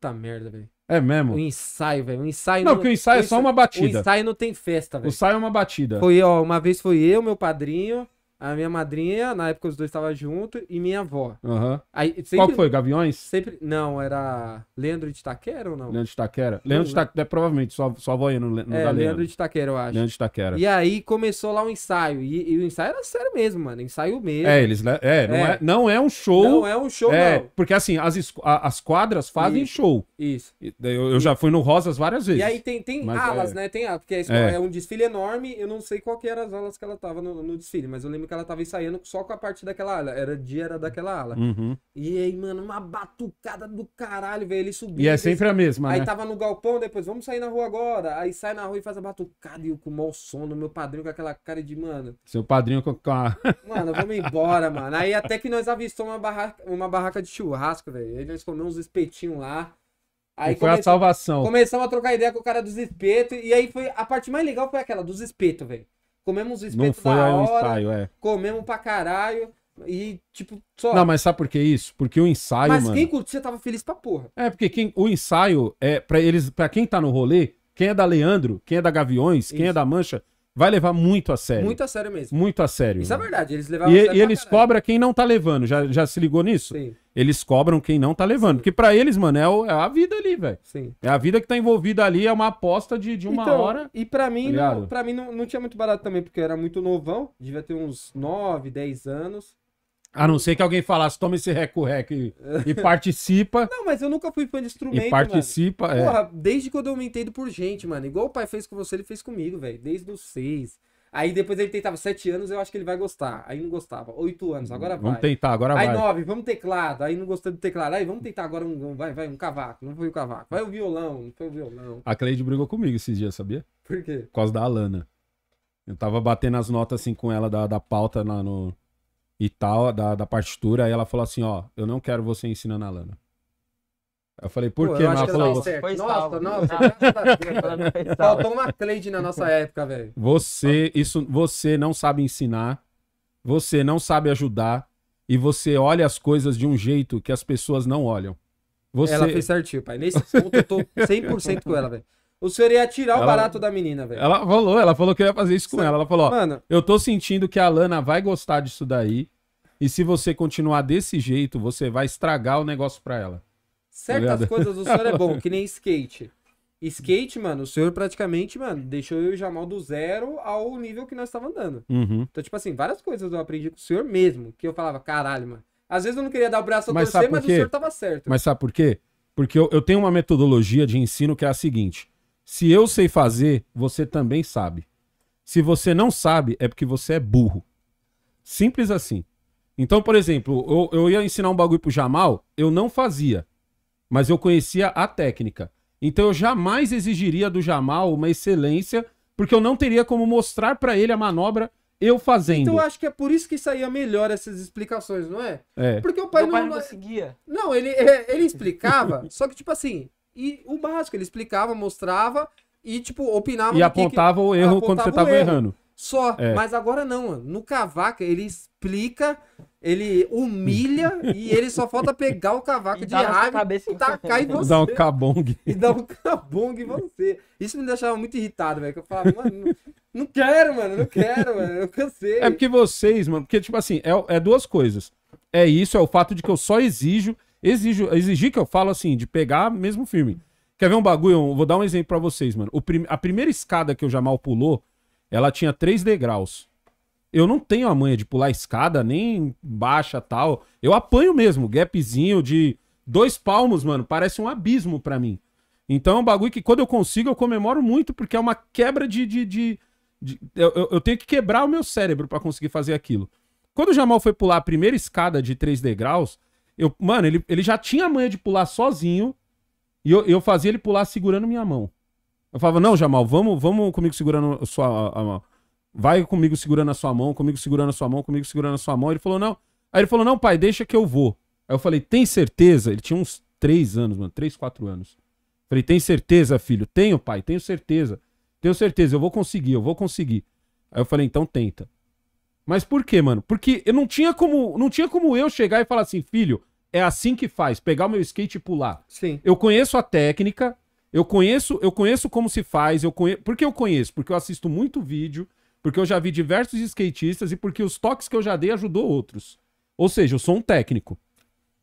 Ah. merda, velho. É mesmo? O ensaio, velho. O ensaio não. Não, porque o ensaio é só uma batida. O ensaio não tem festa, velho. O ensaio é uma batida. Foi, ó, uma vez foi eu, meu padrinho, a minha madrinha, na época os dois estavam juntos, e minha avó. Uhum. Aí, sempre, Qual foi? Gaviões? Sempre. Não, era Leandro de Taquera ou não? Leandro de Taquera. Leandro de né? Taquera, é, provavelmente, só, só avó ia no, no é, Leandro. Leandro de Taquera, eu acho. Leandro de Taquera. E aí começou lá o um ensaio. E, e, o ensaio era sério mesmo, mano. Ensaio mesmo. É, eles. É, não é, é não é um show. Não é um show, é, não. Porque assim, as, as quadras fazem isso, show. Isso. Eu, eu já fui no Rosas várias vezes. E aí tem, tem alas, é... né? Tem alas, porque a escola é. é. um desfile enorme. Eu não sei qual que eram as alas que ela tava no, no desfile, mas eu lembro ela tava ensaiando só com a parte daquela ala. Era dia, era daquela ala. Uhum. E aí, mano, uma batucada do caralho, velho. Ele subiu. E é sempre a mesma, Aí né? tava no galpão, depois, vamos sair na rua agora. Aí sai na rua e faz a batucada e eu com o mau sono. Meu padrinho com aquela cara de, mano. Seu padrinho com a. mano, vamos embora, mano. Aí até que nós avistamos uma barraca, uma barraca de churrasco, velho. Aí nós comemos uns espetinhos lá. Aí foi a salvação. Começamos a trocar ideia com o cara dos espetos. E aí foi a parte mais legal foi aquela, dos espetos, velho comemos o espeto não foi da hora, um ensaio, é. comemos pra caralho. E, tipo, só. Não, mas sabe por que isso? Porque o ensaio. Mas mano... quem curtiu, você tava feliz pra porra. É, porque quem, o ensaio é para eles, para quem tá no rolê, quem é da Leandro, quem é da Gaviões, isso. quem é da Mancha, vai levar muito a sério. Muito a sério mesmo. Muito a sério. Isso né? é verdade, eles levavam E, e eles cobram quem não tá levando. Já, já se ligou nisso? Sim. Eles cobram quem não tá levando. Sim. Porque para eles, mano, é, o, é, a vida ali, velho. Sim. É a vida que tá envolvida ali, é uma aposta de, de uma então, hora. E para mim, tá não, pra mim não, não tinha muito barato também, porque eu era muito novão, devia ter uns 9, 10 anos. A não ser que alguém falasse, toma esse reco-reco e, e, participa. Não, mas eu nunca fui fã de instrumento, E participa, mano. é. Porra, desde quando eu me entendo por gente, mano. Igual o pai fez com você, ele fez comigo, velho. Desde os seis. Aí depois ele tentava sete anos, eu acho que ele vai gostar. Aí não gostava. Oito anos, agora vai. Vamos tentar, agora aí, vai. Aí nove, vamos teclado. Aí não gostando do teclado. Aí vamos tentar agora um, um, vai, vai, um cavaco. Não foi o cavaco. Vai o violão, não foi o violão. A Cleide brigou comigo esses dias, sabia? Por quê? Por causa da Alana. Eu tava batendo as notas assim com ela da, da pauta lá no e tal, da, da partitura, aí ela falou assim, ó, eu não quero você ensinando a Lana. Eu falei, por Pô, quê? Eu acho que falou, você... Tá nossa, salvo. nossa, nossa faltou uma Cleide na nossa época, velho. Você, isso, você não sabe ensinar, você não sabe ajudar, e você olha as coisas de um jeito que as pessoas não olham. Você... Ela fez certinho, pai. Nesse ponto eu tô 100% com ela, velho. O senhor ia tirar ela, o barato da menina, velho. Ela falou, ela falou que eu ia fazer isso com Sim. ela. Ela falou, ó, Mano, eu tô sentindo que a Lana vai gostar disso daí. E se você continuar desse jeito, você vai estragar o negócio pra ela. Certas tá coisas o senhor é bom, que nem skate. Skate, mano, o senhor praticamente, mano, deixou eu e o Jamal do zero ao nível que nós estávamos andando. Uhum. Então, tipo assim, várias coisas eu aprendi com o senhor mesmo, que eu falava, caralho, mano. Às vezes eu não queria dar o braço a mas torcer, mas o senhor tava certo. Mas sabe por quê? Porque eu, eu tenho uma metodologia de ensino que é a seguinte. Se eu sei fazer, você também sabe. Se você não sabe, é porque você é burro. Simples assim. Então, por exemplo, eu, eu ia ensinar um bagulho pro Jamal, eu não fazia. Mas eu conhecia a técnica. Então eu jamais exigiria do Jamal uma excelência, porque eu não teria como mostrar para ele a manobra eu então, fazendo. Então eu acho que é por isso que saía melhor essas explicações, não é? é. Porque o pai, Meu não, pai não é- conseguia. Não, ele, é, ele explicava, só que tipo assim, e o básico. Ele explicava, mostrava e, tipo, opinava. E apontava que... o erro apontava quando você tava errando. Só. É. Mas agora não, No cavaco, ele explica, ele humilha e ele só falta pegar o cavaco de raiva e tacar em você. Dá um cabong. E dá um cabong em você. Isso me deixava muito irritado, velho. Que eu falava, mano, não quero, mano, não quero, mano. Eu cansei. É porque vocês, mano, porque, tipo assim, é, é duas coisas. É isso, é o fato de que eu só exijo Exijo, exigir que eu falo assim, de pegar mesmo firme. Quer ver um bagulho? Eu vou dar um exemplo para vocês, mano. Prim... a primeira escada que o Jamal pulou, ela tinha três degraus. Eu não tenho a manha de pular escada, nem baixa tal. Eu apanho mesmo, gapzinho de dois palmos, mano, parece um abismo para mim. Então é um bagulho que quando eu consigo eu comemoro muito, porque é uma quebra de. de, de, de... Eu, eu, tenho que quebrar o meu cérebro para conseguir fazer aquilo. Quando o Jamal foi pular a primeira escada de três degraus, eu, mano, ele, ele já tinha a manha de pular sozinho. E eu, eu fazia ele pular segurando minha mão. Eu falava, não, Jamal, vamos, vamos comigo segurando a sua mão. Vai comigo segurando a sua mão, comigo segurando a sua mão, comigo segurando a sua mão. Ele falou, não. Aí ele falou, não, pai, deixa que eu vou. Aí eu falei, tem certeza? Ele tinha uns três anos, mano, três, quatro anos. Falei, tem certeza, filho? Tenho, pai, tenho certeza. Tenho certeza, eu vou conseguir, eu vou conseguir. Aí eu falei, então tenta. Mas por quê, mano? Porque eu não tinha como, não tinha como eu chegar e falar assim, filho, é assim que faz, pegar o meu skate e pular. Sim. Eu conheço a técnica, eu conheço, eu conheço como se faz, eu conhe, Por que eu conheço? Porque eu assisto muito vídeo, porque eu já vi diversos skatistas e porque os toques que eu já dei ajudou outros. Ou seja, eu sou um técnico.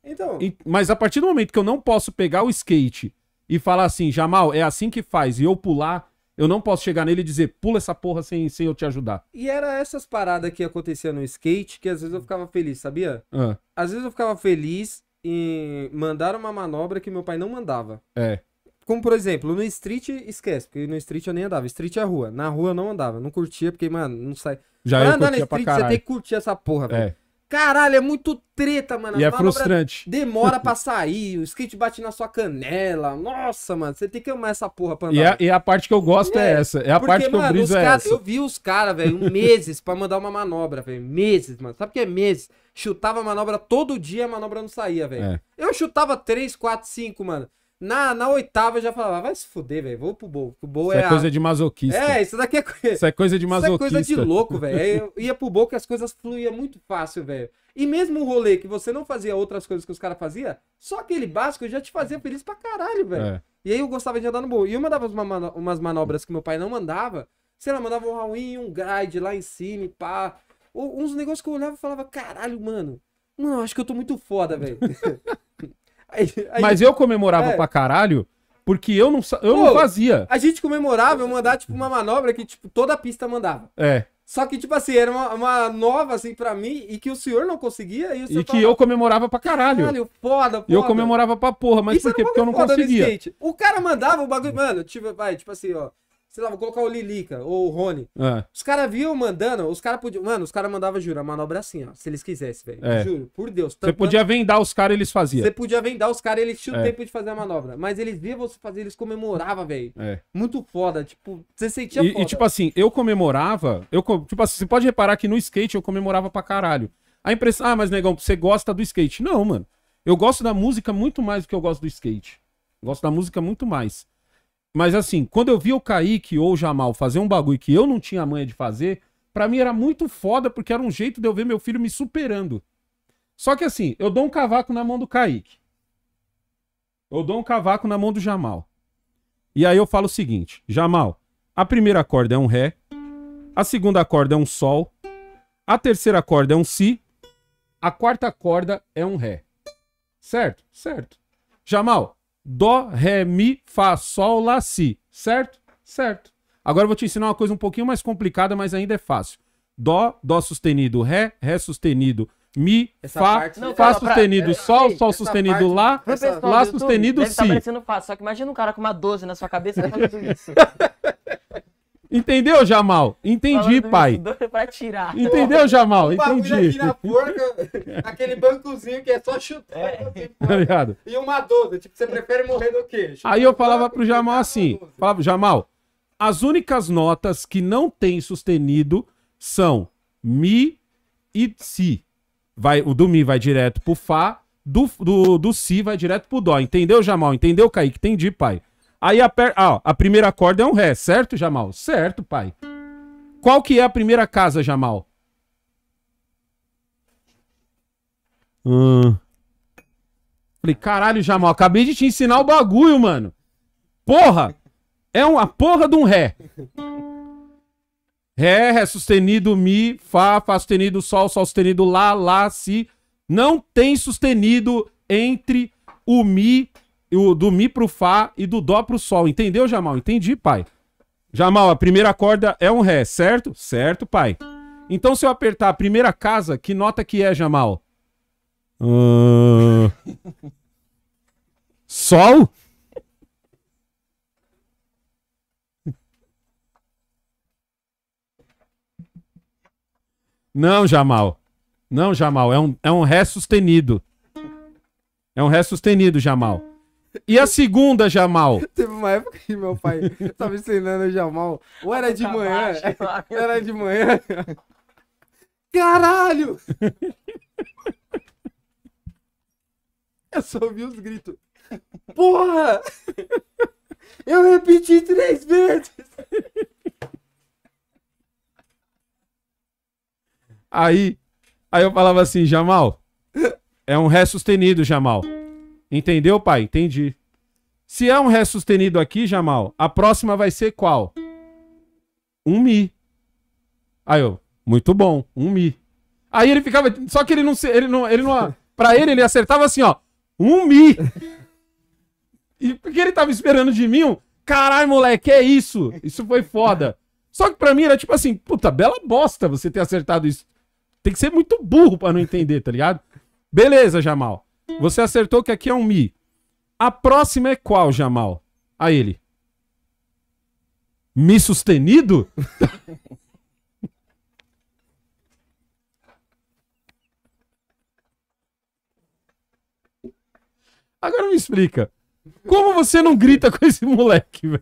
Então. E, mas a partir do momento que eu não posso pegar o skate e falar assim, Jamal, é assim que faz, e eu pular, eu não posso chegar nele e dizer, pula essa porra sem, sem eu te ajudar. E era essas paradas que acontecia no skate que às vezes eu ficava feliz, sabia? Ah. Às vezes eu ficava feliz em mandar uma manobra que meu pai não mandava. É. Como, por exemplo, no street, esquece, porque no street eu nem andava. Street é rua. Na rua eu não andava. Não curtia, porque, mano, não sai. Já pra andar no street, você tem que curtir essa porra, velho. É. Caralho, é muito treta, mano. E é frustrante. Demora pra sair, o skate bate na sua canela. Nossa, mano, você tem que amar essa porra pra andar. E é, a, e é a parte que eu gosto é, é essa. É a porque, parte que mano, eu briso é cara, essa. Eu vi os caras, velho, meses pra mandar uma manobra, velho. Meses, mano. Sabe o que é meses? Chutava a manobra todo dia, a manobra não saía, velho. É. Eu chutava 3, 4, 5, mano. Na, na oitava eu já falava, ah, vai se fuder, velho. Vou pro bowl. O bowl isso é, é coisa a... de masoquista. É, isso daqui é, é coisa. Isso é coisa de masoquista. Isso é coisa de louco, velho. Eu ia pro bowl que as coisas fluíam muito fácil, velho. E mesmo o rolê que você não fazia outras coisas que os caras faziam, só aquele básico já te fazia feliz pra caralho, velho. É. E aí eu gostava de andar no bowl. E eu mandava umas manobras que meu pai não mandava. Sei lá, mandava um round, um grade lá em cima, pá. uns negócios que eu olhava e falava, caralho, mano. Mano, acho que eu tô muito foda, velho. Aí, aí... Mas eu comemorava é. pra caralho. Porque eu não, eu Pô, não fazia. A gente comemorava, eu mandava, tipo, uma manobra que, tipo, toda a pista mandava. É. Só que, tipo assim, era uma, uma nova, assim, pra mim, e que o senhor não conseguia. E, e que eu comemorava pra caralho. Caralho, foda, foda. Eu comemorava pra porra, mas Isso por quê? Porque eu não conseguia. O cara mandava o bagulho, mano, tipo, vai, tipo assim, ó sei lá, vou colocar o Lilica ou o Rony. É. Os caras viam mandando, os caras podiam. Mano, os caras mandavam, juro, a manobra é assim, ó. Se eles quisessem, velho. É. Juro, por Deus. Você podia vendar os caras, eles faziam. Você podia vendar os caras, eles tinham é. tempo de fazer a manobra. Mas eles viam você fazer, eles comemoravam, velho. É. Muito foda. Tipo, você sentia e, foda. E tipo assim, eu comemorava. Eu, tipo assim, você pode reparar que no skate eu comemorava pra caralho. A impressão, ah, mas negão, você gosta do skate. Não, mano. Eu gosto da música muito mais do que eu gosto do skate. gosto da música muito mais. Mas assim, quando eu vi o Kaique ou o Jamal fazer um bagulho que eu não tinha manha de fazer, para mim era muito foda, porque era um jeito de eu ver meu filho me superando. Só que assim, eu dou um cavaco na mão do Kaique. Eu dou um cavaco na mão do Jamal. E aí eu falo o seguinte: Jamal, a primeira corda é um Ré, a segunda corda é um Sol, a terceira corda é um Si, a quarta corda é um Ré. Certo? Certo. Jamal, Dó, Ré, Mi, Fá, Sol, Lá, Si. Certo? Certo. Agora eu vou te ensinar uma coisa um pouquinho mais complicada, mas ainda é fácil. Dó, Dó sustenido, Ré, Ré sustenido, Mi, essa Fá, parte... Fá calma, sustenido, pra... Sol, Sol sustenido, parte... Lá, essa... Lá sustenido, Si. Deve tá parecendo fácil, só que imagina um cara com uma 12 na sua cabeça fazendo isso. Entendeu, Jamal? Entendi, Falando pai. Pra tirar. Entendeu, Jamal? Entendi. É Aqui na porca, aquele bancozinho que é só chutar. É. Assim, tá e uma 12. Tipo, você prefere morrer do que? Aí eu falava pro Jamal assim: falava, Jamal, as únicas notas que não tem sustenido são Mi e Si. Vai, o do Mi vai direto pro Fá, do, do, do Si vai direto pro Dó. Entendeu, Jamal? Entendeu, Kaique? Entendi, pai. Aí aper... ah, a primeira corda é um Ré, certo, Jamal? Certo, pai. Qual que é a primeira casa, Jamal? Hum. Falei, caralho, Jamal, acabei de te ensinar o bagulho, mano. Porra! É uma porra de um Ré. Ré, Ré sustenido, Mi, Fá, Fá sustenido, Sol, Sol sustenido, Lá, Lá, Si. Não tem sustenido entre o Mi o, do Mi pro Fá e do Dó pro Sol. Entendeu, Jamal? Entendi, pai. Jamal, a primeira corda é um Ré, certo? Certo, pai. Então, se eu apertar a primeira casa, que nota que é, Jamal? Uh... Sol? Não, Jamal. Não, Jamal. É um, é um Ré sustenido. É um Ré sustenido, Jamal. E a segunda, Jamal? Teve uma época que meu pai tava ensinando o Jamal. Ou era de manhã. Era de manhã. Caralho! Eu só ouvi os gritos. Porra! Eu repeti três vezes! Aí, aí eu falava assim, Jamal, é um ré sustenido, Jamal. Entendeu, pai? Entendi. Se é um Ré sustenido aqui, Jamal, a próxima vai ser qual? Um Mi. Aí eu, muito bom, um Mi. Aí ele ficava. Só que ele não. Ele não, ele não pra ele, ele acertava assim, ó. Um Mi. E porque ele tava esperando de mim um. Caralho, moleque, é isso. Isso foi foda. Só que pra mim era tipo assim, puta, bela bosta você ter acertado isso. Tem que ser muito burro para não entender, tá ligado? Beleza, Jamal. Você acertou que aqui é um Mi. A próxima é qual, Jamal? A ele. Mi sustenido? Agora me explica. Como você não grita com esse moleque, velho?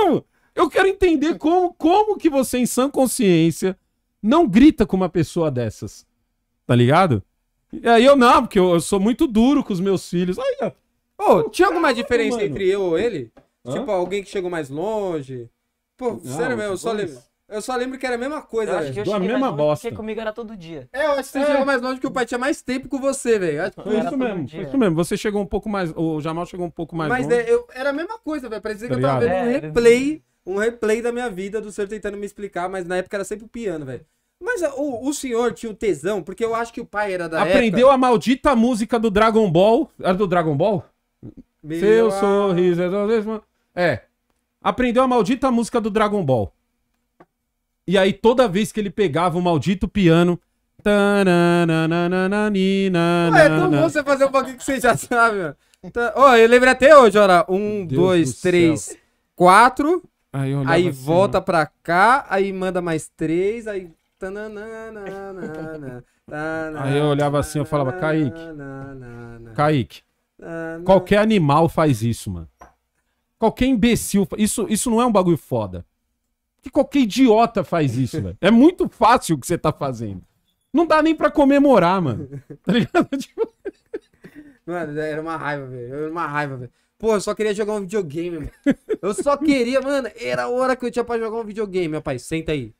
eu quero entender como, como que você, em sã consciência, não grita com uma pessoa dessas tá ligado? E aí eu não, porque eu, eu sou muito duro com os meus filhos. Aí, ó. oh, tinha alguma diferença mano. entre eu ou ele? Hã? Tipo, alguém que chegou mais longe? Pô, não, sério mesmo, eu só lembro. Eu só lembro que era a mesma coisa, que Eu cheguei. a mesma bosta. Porque comigo era todo dia. É, eu acho que você é. chegou mais longe que o pai tinha mais tempo com você, velho. Foi isso mesmo, foi isso mesmo. Você chegou um pouco mais. O Jamal chegou um pouco mais Mas longe. Mas é, né, eu... era a mesma coisa, velho. Parecia tá que eu tá tava vendo é, um replay um replay da minha vida do senhor tentando me explicar, mas na época era sempre o piano, velho. Mas ah, o, o, senhor tinha o tesão, porque eu acho que o pai era da Aprendeu época. a maldita música do Dragon Ball. Era do Dragon Ball? Meu Seu a... sorriso é É. Aprendeu a maldita música do Dragon Ball. E aí, toda vez que ele pegava o maldito piano. Ué, é tão bom você fazer um que você já sabe, Oh, eu lembrei até hoje, olha. Um, Deus dois, três, céu. quatro. Aí, aí assim, volta pra cá, aí manda mais três, aí Aí eu olhava assim, eu falava, Kaique. Kaique. Qualquer animal faz isso, mano. Qualquer imbecil. Isso, isso não é um bagulho foda. Que qualquer idiota faz isso, velho. É muito fácil o que você tá fazendo. Não dá nem pra comemorar, mano. Tá ligado? Tipo... Mano, é, era uma raiva, velho. Era uma raiva, velho. Pô, eu só queria jogar um videogame, mano. Eu só queria, mano. Era a hora que eu tinha pra jogar um videogame, meu pai. Senta aí.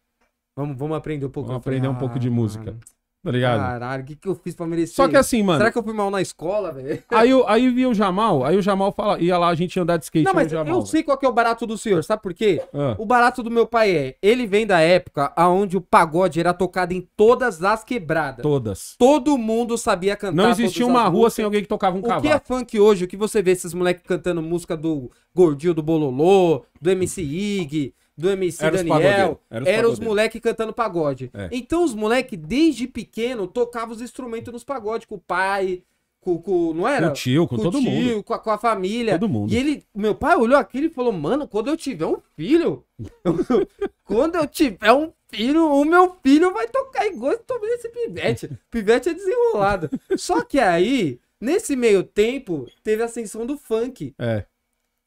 Vamos, vamos aprender um pouco. Vamos aprender falei, um ah, pouco de ah, música. Tá ligado? Caralho, o que, que eu fiz pra merecer? Só que assim, mano. Será que eu fui mal na escola, velho? Aí, eu, aí via o Jamal, aí o Jamal fala, ia lá a gente ia andar de skate. Não, mas Jamal, eu sei qual que é o barato do senhor, sabe por quê? Ah. O barato do meu pai é, ele vem da época onde o pagode era tocado em todas as quebradas. Todas. Todo mundo sabia cantar. Não existia uma rua músicas. sem alguém que tocava um o cavalo. O que é funk hoje? O que você vê esses moleques cantando música do Gordinho do Bololô, do MC Ig, do MC era Daniel, os era, os, moleque cantando pagode. É. Então os moleque desde pequeno tocavam os instrumentos nos pagodes com o pai, com, com não era? Com o tio, com, com todo tio, mundo. Com a, com a, família. Todo mundo. E ele, meu pai olhou aquilo e falou: "Mano, quando eu tiver um filho, quando eu tiver um filho, o meu filho vai tocar igual eu tomei esse pivete. pivete é desenrolado". Só que aí, nesse meio tempo, teve a ascensão do funk. É.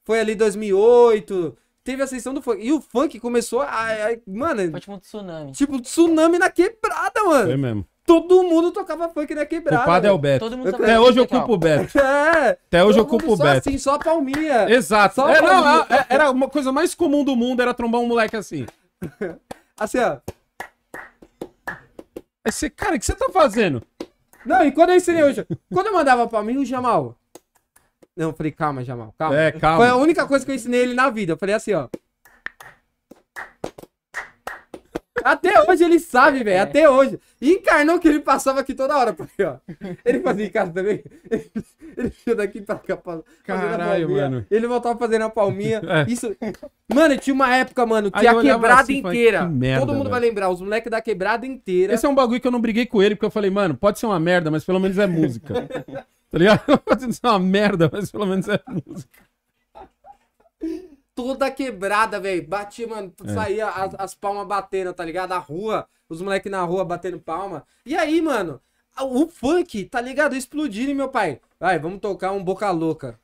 Foi ali 2008, teve a ascensão do funk. E o funk começou a. a mano. Foi tipo um tsunami. Tipo, tsunami na quebrada, mano. Foi mesmo. Todo mundo tocava funk na quebrada. O padre é o Beto. Até hoje eu culpo o Beto. É. Até hoje eu culpo o Beto. assim, só palminha. Exato. Só era, é, palminha. Era, é, é, era uma coisa mais comum do mundo, era trombar um moleque assim. assim, ó. você cara, o que você tá fazendo? Não, e quando eu ensinei hoje, quando eu mandava palminha, mim o Jamal, não, eu falei, calma, Jamal, calma. É, calma. Foi a única coisa que eu ensinei ele na vida. Eu falei assim, ó. Até hoje ele sabe, velho. É. Até hoje. E encarnou que ele passava aqui toda hora, porque, ó. Ele fazia em casa também. Ele, ele ia daqui pra cá. Pra, Caralho, mano. Ele voltava fazendo a palminha. É. Isso. Mano, tinha uma época, mano, que Aí a quebrada assim, inteira. que merda, todo mundo vai lembrar, os moleques da quebrada inteira. Esse é um bagulho que eu não briguei com ele, porque eu falei, mano, pode ser uma merda, mas pelo menos é música. tá ligado? Pode ser uma merda, mas pelo menos é música toda quebrada, velho. Bati, mano, é. saía as, as palmas batendo, tá ligado? A rua, os moleques na rua batendo palma. E aí, mano, o funk, tá ligado? Explodindo, meu pai. Vai, vamos tocar um Boca Louca.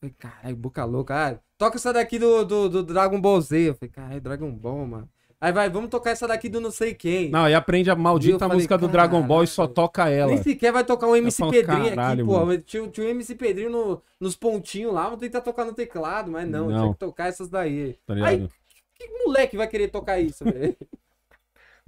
falei, caralho, Boca Louca. Ah, toca essa daqui do, do, do Dragon Ball Z. Eu falei, caralho, Dragon Ball, mano. Aí vai, vamos tocar essa daqui do não sei quem. Não, e aprende a maldita falei, música do Dragon Ball e só toca ela. Nem sequer vai tocar um MC falo, Pedrinho aqui, pô. Tinha, tinha um MC Pedrinho no, nos pontinhos lá, vou tentar tocar no teclado, mas não, não. tinha que tocar essas daí. Tá aí, que moleque vai querer tocar isso, velho?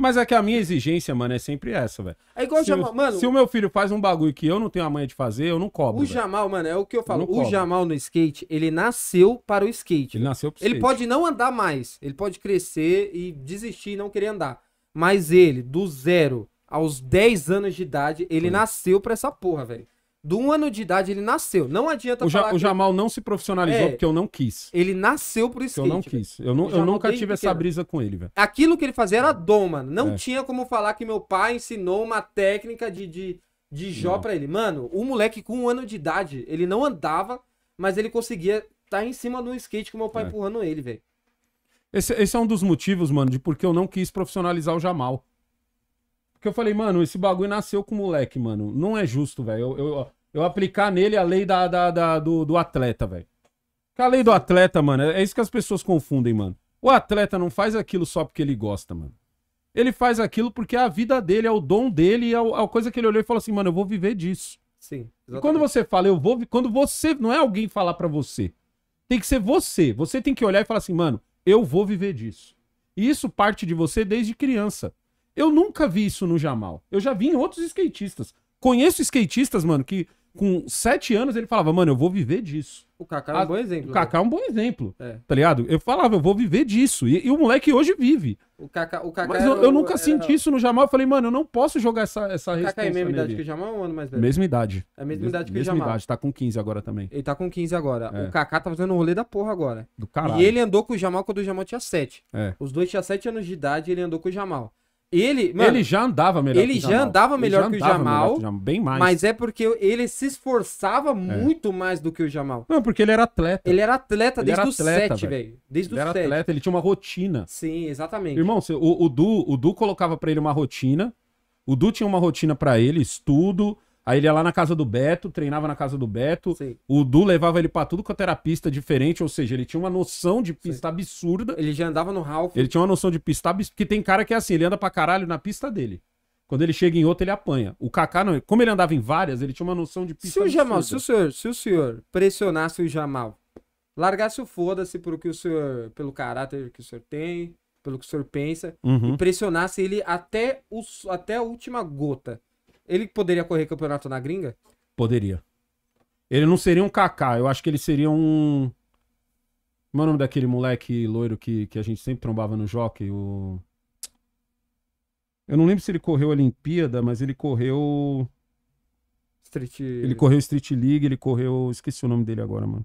Mas é que a minha exigência, mano, é sempre essa, velho. É igual se o Jamal, eu, mano. Se o meu filho faz um bagulho que eu não tenho a manha de fazer, eu não cobro. O véio. Jamal, mano, é o que eu falo. Eu o Jamal no skate, ele nasceu para o skate. Ele nasceu pro skate. Ele pode não andar mais. Ele pode crescer e desistir e não querer andar. Mas ele, do zero aos 10 anos de idade, ele Sim. nasceu para essa porra, velho. Do um ano de idade ele nasceu. Não adianta o, ja, o Jamal não se profissionalizou é, porque eu não quis. Ele nasceu pro skate. Eu não quis. Eu, não, eu nunca tive essa brisa com ele, velho. Aquilo que ele fazia era dom, mano. Não é. tinha como falar que meu pai ensinou uma técnica de, de, de jó não. pra ele. Mano, o moleque com um ano de idade, ele não andava, mas ele conseguia estar tá em cima do skate com meu pai é. empurrando ele, velho. Esse, esse é um dos motivos, mano, de porque eu não quis profissionalizar o Jamal. Porque eu falei, mano, esse bagulho nasceu com o moleque, mano. Não é justo, velho. Eu, eu, eu, aplicar nele a lei da, da, da do, do atleta, velho. A lei do atleta, mano, é, é isso que as pessoas confundem, mano. O atleta não faz aquilo só porque ele gosta, mano. Ele faz aquilo porque é a vida dele, é o dom dele, é, é a coisa que ele olhou e falou assim, mano, eu vou viver disso. Sim. Exatamente. E quando você fala, eu vou. Quando você. Não é alguém falar para você. Tem que ser você. Você tem que olhar e falar assim, mano, eu vou viver disso. E isso parte de você desde criança. Eu nunca vi isso no Jamal. Eu já vi em outros skatistas. Conheço skatistas, mano, que com sete anos ele falava, mano, eu vou viver disso. O Kaká é um ah, bom exemplo. O Kaká né? é um bom exemplo, é. tá ligado? Eu falava, eu vou viver disso. E, e o moleque hoje vive. O Kaká, o Kaká Mas é eu, eu nunca era... senti isso no Jamal. Eu falei, mano, eu não posso jogar essa, essa O Kaká é a mesma idade que o Jamal ou é um ano mais velho? Mesma idade. É a mesma idade que o Jamal. Mesma idade, tá com 15 agora também. Ele tá com 15 agora. É. O Kaká tá fazendo um rolê da porra agora. Do caralho. E ele andou com o Jamal quando o Jamal tinha 7. É. Os dois tinham 7 anos de idade e ele andou com o Jamal. Ele, mano, ele já andava melhor ele que o Jamal. Já andava melhor ele já andava que o Jamal, melhor que o Jamal. Bem mais. Mas é porque ele se esforçava é. muito mais do que o Jamal. Não, porque ele era atleta. Ele era atleta ele desde os sete, velho. Desde os sete. Ele era atleta, ele tinha uma rotina. Sim, exatamente. Irmão, o, o, du, o du colocava para ele uma rotina. O Du tinha uma rotina para ele, estudo, Aí ele ia lá na casa do Beto, treinava na casa do Beto. Sim. O Du levava ele pra tudo quanto era pista diferente, ou seja, ele tinha uma noção de pista Sim. absurda. Ele já andava no Ralph. Ele tinha uma noção de pista absurda, porque tem cara que é assim, ele anda pra caralho na pista dele. Quando ele chega em outra, ele apanha. O Kaká, não, como ele andava em várias, ele tinha uma noção de pista Se absurda. o Jamal, se o senhor, se o senhor pressionasse o Jamal, largasse o foda-se pelo que o senhor, pelo caráter que o senhor tem, pelo que o senhor pensa, uhum. e pressionasse ele até, o, até a última gota. Ele poderia correr campeonato na gringa? Poderia. Ele não seria um Kaká, eu acho que ele seria um. Como é o nome daquele moleque loiro que, que a gente sempre trombava no jockey? O... Eu não lembro se ele correu a Olimpíada, mas ele correu. Street... Ele correu Street League, ele correu. Esqueci o nome dele agora, mano.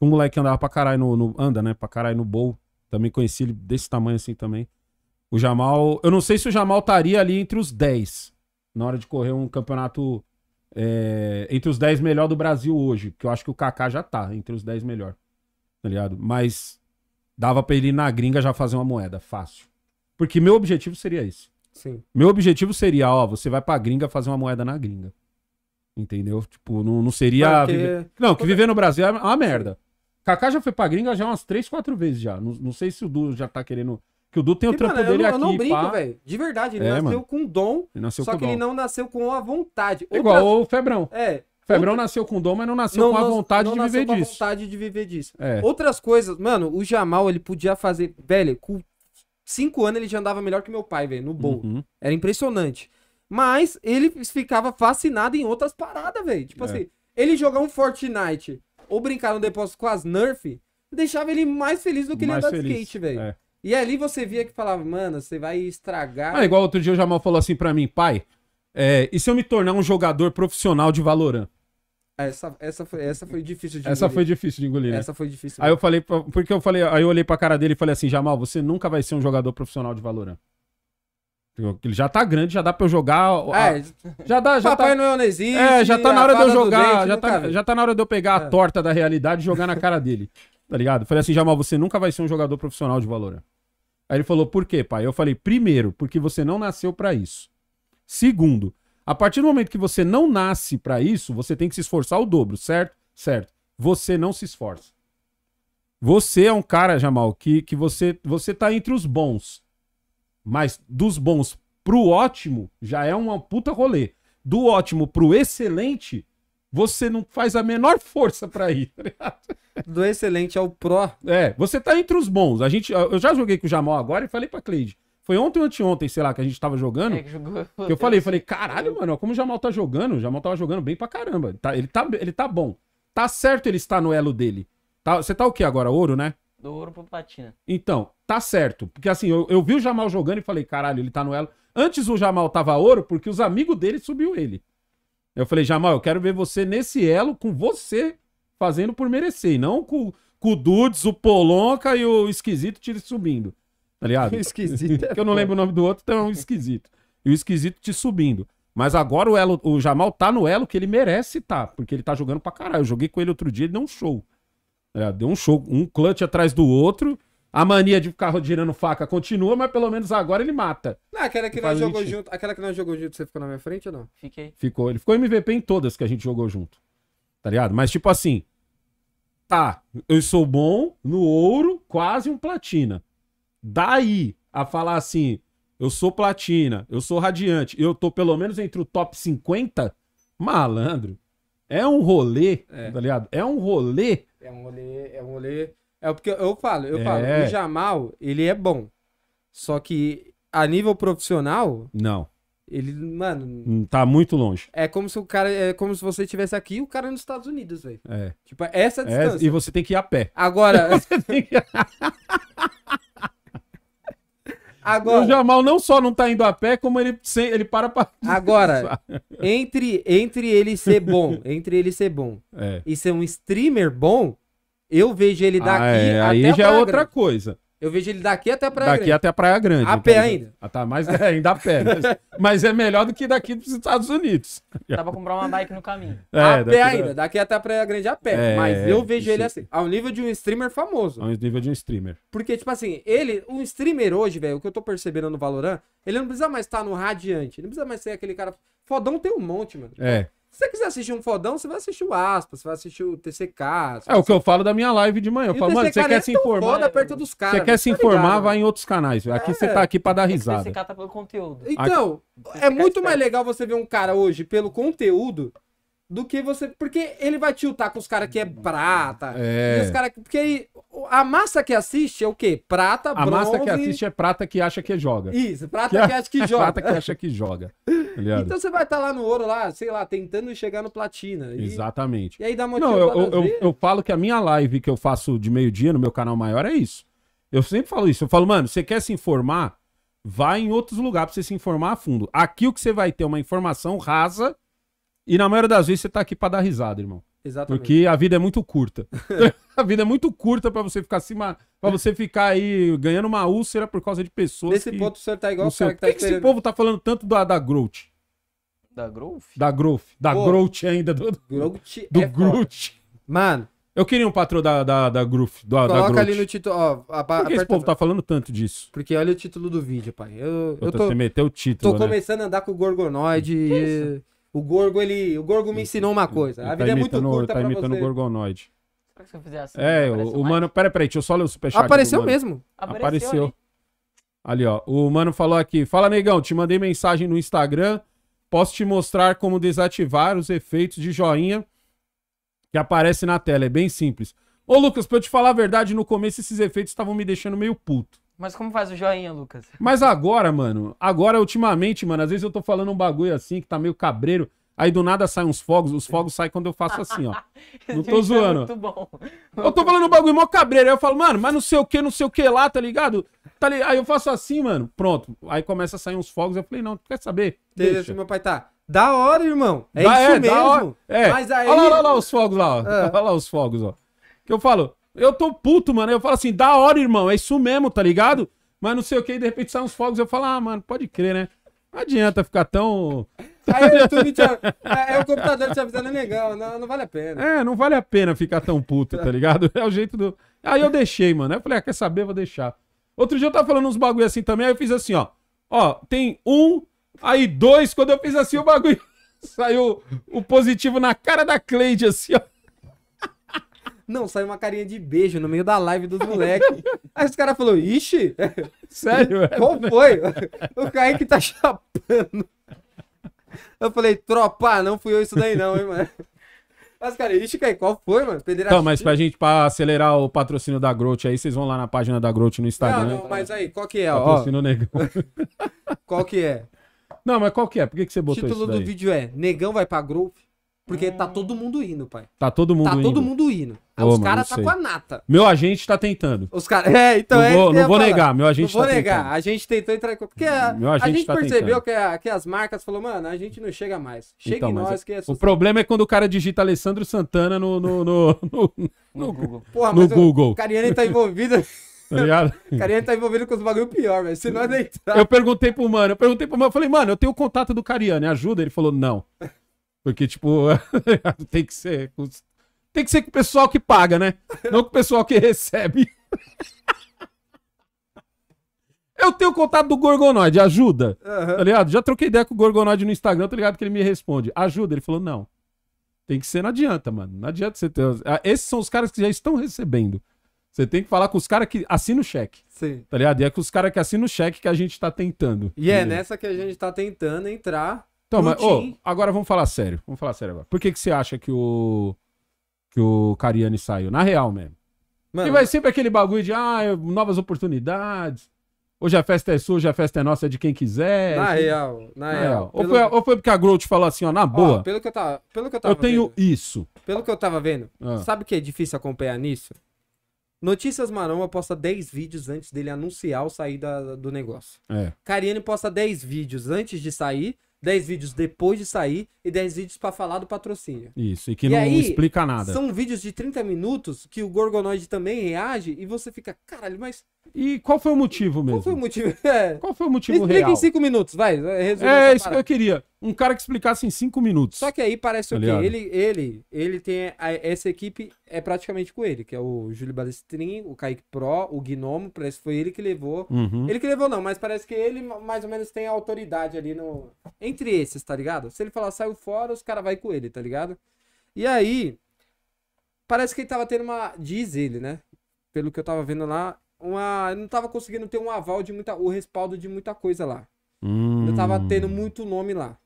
Um moleque que andava pra caralho no, no. Anda, né? Pra caralho no bowl. Também conheci ele desse tamanho assim também. O Jamal. Eu não sei se o Jamal estaria ali entre os 10 na hora de correr um campeonato é, entre os 10 melhor do Brasil hoje, porque eu acho que o Kaká já tá entre os 10 melhor, tá ligado? Mas dava pra ele ir na gringa já fazer uma moeda, fácil. Porque meu objetivo seria isso. Sim. Meu objetivo seria, ó, você vai pra gringa fazer uma moeda na gringa. Entendeu? Tipo, não, não seria. Porque... Viver... Não, que viver é- no Brasil é uma merda. Kaká já foi pra gringa já umas 3, 4 vezes já. Não, não sei se o Du já tá querendo que o Du tem o trampo dele eu, aqui. Eu não brinco, velho. De verdade, ele é, nasceu mano. com dom. Nasceu só com que dom. ele não nasceu com a vontade. Outra... Igual o Febrão. É. Febrão outra... nasceu com dom, mas não nasceu não, com a vontade não, não de viver Não disso. com a vontade de viver disso. É. Outras coisas, mano, o Jamal, ele podia fazer. Velho, com cinco anos ele já andava melhor que meu pai, velho, no bolo. Uhum. Era impressionante. Mas ele ficava fascinado em outras paradas, velho. Tipo é. assim, ele jogar um Fortnite ou brincar no depósito com as Nerf deixava ele mais feliz do que mais ele andar de skate, velho. É. E ali você via que falava, mano, você vai estragar. Ah, igual outro dia o Jamal falou assim para mim, pai, é, e se eu me tornar um jogador profissional de Valorant? Ah, essa, essa, foi, essa foi difícil de essa engolir. Essa foi difícil de engolir, né? Essa foi difícil. Aí eu falei, porque eu falei, aí eu olhei pra cara dele e falei assim, Jamal, você nunca vai ser um jogador profissional de Valorant. Ele já tá grande, já dá pra eu jogar. É, a... já dá, já Papai tá... Noel não existe. É, já tá na hora de eu jogar. Dente, já, tá, já tá na hora de eu pegar é. a torta da realidade e jogar na cara dele. Tá ligado? Falei assim, Jamal, você nunca vai ser um jogador profissional de valor Aí ele falou, por quê, pai? Eu falei, primeiro, porque você não nasceu para isso. Segundo, a partir do momento que você não nasce para isso, você tem que se esforçar o dobro, certo? Certo. Você não se esforça. Você é um cara, Jamal, que, que você, você tá entre os bons. Mas dos bons pro ótimo, já é uma puta rolê. Do ótimo pro excelente, você não faz a menor força para ir, tá ligado? Do excelente ao pró. É, você tá entre os bons. A gente, eu já joguei com o Jamal agora e falei pra Cleide. Foi ontem ou anteontem, sei lá, que a gente tava jogando. É, que jogou. Que eu falei, falei, caralho, mano, como o Jamal tá jogando. O Jamal tava jogando bem pra caramba. Ele tá, ele tá, ele tá bom. Tá certo ele estar no elo dele. Tá, você tá o que agora? Ouro, né? Do ouro pro platina. Então, tá certo. Porque assim, eu, eu vi o Jamal jogando e falei, caralho, ele tá no elo. Antes o Jamal tava ouro porque os amigos dele subiu ele. Eu falei, Jamal, eu quero ver você nesse elo com você fazendo por merecer, e não com, com o Dudes, o Polonca e o esquisito te subindo. Tá ligado? Esquisito. É eu não lembro o nome do outro, então é um esquisito. E o esquisito te subindo. Mas agora o, elo, o Jamal tá no elo que ele merece tá, porque ele tá jogando pra caralho. Eu joguei com ele outro dia, ele deu um show. Tá deu um show, um clutch atrás do outro. A mania de ficar girando faca continua, mas pelo menos agora ele mata. Não, aquela que nós jogou junto, aquela que nós jogou junto, você ficou na minha frente ou não? Fiquei. Ficou. Ele ficou MVP em todas que a gente jogou junto. Tá ligado? Mas tipo assim, tá, eu sou bom no ouro, quase um platina. Daí a falar assim, eu sou platina, eu sou radiante, eu tô pelo menos entre o top 50, malandro. É um rolê, é. tá ligado? É um rolê. É um rolê, é um rolê. É porque eu falo, eu é. falo, o Jamal, ele é bom. Só que a nível profissional. Não. Ele, mano. Hum, tá muito longe. É como se o cara. É como se você estivesse aqui e o cara é nos Estados Unidos, velho. É. Tipo, é essa é, distância. É, e você tem que ir a pé. Agora. você tem que... Agora, o Jamal não só não tá indo a pé, como ele, sem, ele para pra. Agora, entre, entre ele ser bom, entre ele ser bom é. e ser um streamer bom, eu vejo ele ah, daqui ah, é. Aí já é outra grande. coisa. Eu vejo ele daqui até a Praia daqui Grande. Daqui até a Praia Grande. A pé ainda. Ah, tá, mas é, ainda a pé. Mas, mas, é melhor do que daqui dos Estados Unidos. Dá pra comprar uma bike no caminho. É, a pé ainda. Da... Daqui até a Praia Grande a pé. É, mas eu vejo isso. ele assim. Ao nível de um streamer famoso. Ao nível de um streamer. Porque, tipo assim, ele... Um streamer hoje, velho, o que eu tô percebendo no Valorant, ele não precisa mais estar no radiante. Ele não precisa mais ser aquele cara... Fodão tem um monte, mano. É. Se você quiser assistir um fodão, você vai assistir o Aspas, você vai assistir o TCK. É o que eu falo da minha live de manhã. Eu falo, mano, você quer é se informar. Foda perto dos caras, você quer se tá informar, vai em outros canais. Aqui você é. tá aqui pra dar é risada. O TCK tá pelo conteúdo. Então, é muito mais legal você ver um cara hoje pelo conteúdo do que você. Porque ele vai tiltar com os caras que é prata. É. E os cara que... Porque aí, a massa que assiste é o quê? Prata, bronze... A massa que assiste é prata que acha que joga. Isso, prata que, que acha que joga. Prata que acha que joga. Tá então você vai estar tá lá no ouro, lá, sei lá, tentando chegar no platina. E... Exatamente. E aí dá uma Não, eu, eu, eu, eu falo que a minha live que eu faço de meio-dia no meu canal maior é isso. Eu sempre falo isso. Eu falo, mano, você quer se informar? Vai em outros lugares pra você se informar a fundo. Aqui o que você vai ter é uma informação rasa e na maioria das vezes você tá aqui para dar risada, irmão. Exatamente. Porque a vida é muito curta. a vida é muito curta para você ficar acima, para você ficar aí ganhando uma úlcera por causa de pessoas. Nesse que... ponto o senhor tá igual o cara que tá Por que, esse povo tá falando tanto da, da growth? Da growth? Da growth. Da Pô, growth ainda. Do, growth do é growth. Mano. Eu queria um patrão da, da, da growth. Da, coloca da ali no título. Ó, a, por que esse povo tá falando tanto disso? Porque olha o título do vídeo, pai. Eu, eu, tô, você meteu o título, Tô né? começando a andar com o Gorgonoide. O Gorgo, ele. O Gorgo me ensinou uma tá coisa. Ele a tá vida é muito imitando, curta tá pra você. imitando o Gorgonoide. Se eu fizer assim, é, o, o mano. Peraí, peraí, deixa eu só ler o superchat. Apareceu mesmo. Apareceu. Apareceu. Ali. ali, ó. O mano falou aqui: Fala, negão, te mandei mensagem no Instagram. Posso te mostrar como desativar os efeitos de joinha que aparece na tela. É bem simples. Ô, Lucas, pra eu te falar a verdade, no começo esses efeitos estavam me deixando meio puto. Mas como faz o joinha, Lucas? Mas agora, mano, agora ultimamente, mano, às vezes eu tô falando um bagulho assim que tá meio cabreiro. Aí do nada saem uns fogos, os fogos saem quando eu faço assim, ó. Não tô é zoando. muito bom. Eu tô falando um bagulho mó cabreiro. Aí eu falo, mano, mas não sei o que, não sei o que lá, tá ligado? Tá ligado? Aí eu faço assim, mano. Pronto. Aí começa a sair uns fogos. Eu falei, não, tu quer saber? Deixa. Deixa meu pai tá. Da hora, irmão. É da, isso é, mesmo. É. Mas aí... Olha lá, olha lá os fogos lá, ó. É. Olha lá os fogos, ó. Que eu falo, eu tô puto, mano. Eu falo assim, da hora, irmão. É isso mesmo, tá ligado? Mas não sei o que, e de repente saem uns fogos. Eu falo, ah, mano, pode crer, né? Não adianta ficar tão. Aí o YouTube te... é, é o computador te avisando, é legal, não, não vale a pena. É, não vale a pena ficar tão puto, tá ligado? É o jeito do. Aí eu deixei, mano. eu falei, ah, quer saber? Vou deixar. Outro dia eu tava falando uns bagulho assim também, aí eu fiz assim, ó. Ó, tem um, aí dois. Quando eu fiz assim, o bagulho saiu o positivo na cara da Cleide, assim, ó. Não, saiu uma carinha de beijo no meio da live dos moleques. Aí os caras falaram, ixi, sério? É, qual né? foi? o Kaique tá chapando. Eu falei, tropa, não fui eu isso daí não, hein, mano. Mas, cara, ixi, Kaique, qual foi, mano? Pedreira então, mas pra gente, pra acelerar o patrocínio da Grote aí, vocês vão lá na página da Grote no Instagram. Não, não, mas aí, qual que é? Patrocínio ó, negão. qual que é? Não, mas qual que é? Por que, que você botou isso O título do vídeo é Negão vai pra Groove? Porque tá hum. todo mundo indo, pai. Tá todo mundo tá indo. Tá todo mundo indo. Ah, Ô, os caras tá com a nata. Meu agente tá tentando. Os caras. É, então não é. Vou, não vou falar. negar, meu agente não tá tentando. Não vou tá negar. A gente tentou entrar. Porque a, meu agente a gente tá percebeu que, a, que as marcas falou, mano, a gente não chega mais. Chega então, em nós que é O problema é quando o cara digita Alessandro Santana no. No, no, no, no Google. Porra, no Google. O Cariani tá envolvido. Tá ligado? Cariani tá envolvido com os bagulho pior, velho. Se nós entrar. Eu perguntei pro mano, eu perguntei pro mano, eu falei, mano, eu tenho o contato do Cariani, ajuda? Ele falou, não. Porque, tipo, tem que ser. Com... Tem que ser com o pessoal que paga, né? Não com o pessoal que recebe. Eu tenho contato do Gorgonoide, ajuda. Uhum. Tá ligado? Já troquei ideia com o Gorgonoide no Instagram, tá ligado? Que ele me responde, ajuda. Ele falou, não. Tem que ser, não adianta, mano. Não adianta você ter. Ah, esses são os caras que já estão recebendo. Você tem que falar com os caras que assinam o cheque. Sim. Tá ligado? E é com os caras que assinam o cheque que a gente tá tentando. E é entendeu? é nessa que a gente tá tentando entrar então, mas, oh, agora vamos falar sério. Vamos falar sério agora. Por que, que você acha que o. que o Cariani saiu? Na real mesmo. Mano, e vai sempre aquele bagulho de, ah, novas oportunidades. Hoje a festa é sua, hoje a festa é nossa, é de quem quiser. Na assim. real, na, na real. real. Ou, foi, ou, foi, porque a Groot falou assim, ó, na boa. Ó, pelo que eu tava, pelo que eu tava Eu tenho vendo, isso. Pelo que eu tava vendo, ah. sabe o que é difícil acompanhar nisso? Notícias Marão posta 10 vídeos antes dele anunciar o sair da, do negócio. É. Cariani posta 10 vídeos antes de sair 10 vídeos depois de sair e 10 vídeos para falar do patrocínio. Isso, e que e não aí, explica nada. São vídeos de 30 minutos que o Gorgonoid também reage e você fica, caralho, mas e qual foi o motivo mesmo? Qual foi o motivo? É. Qual foi o motivo Explica real? Explica em cinco minutos, vai. é isso que eu queria. Um cara que explicasse em cinco minutos. Só que aí parece tá o quê? Ele, ele, ele tem. A, essa equipe é praticamente com ele, que é o Júlio Balestrin, o Kaique Pro, o Gnomo. Parece que foi ele que levou. Uhum. Ele que levou, não, mas parece que ele mais ou menos tem a autoridade ali no. Entre esses, tá ligado? Se ele falar saiu fora, os caras vão com ele, tá ligado? E aí. Parece que ele tava tendo uma. Diz ele, né? Pelo que eu tava vendo lá, uma. Eu não tava conseguindo ter um aval de muita. o respaldo de muita coisa lá. Hum. Eu tava tendo muito nome lá.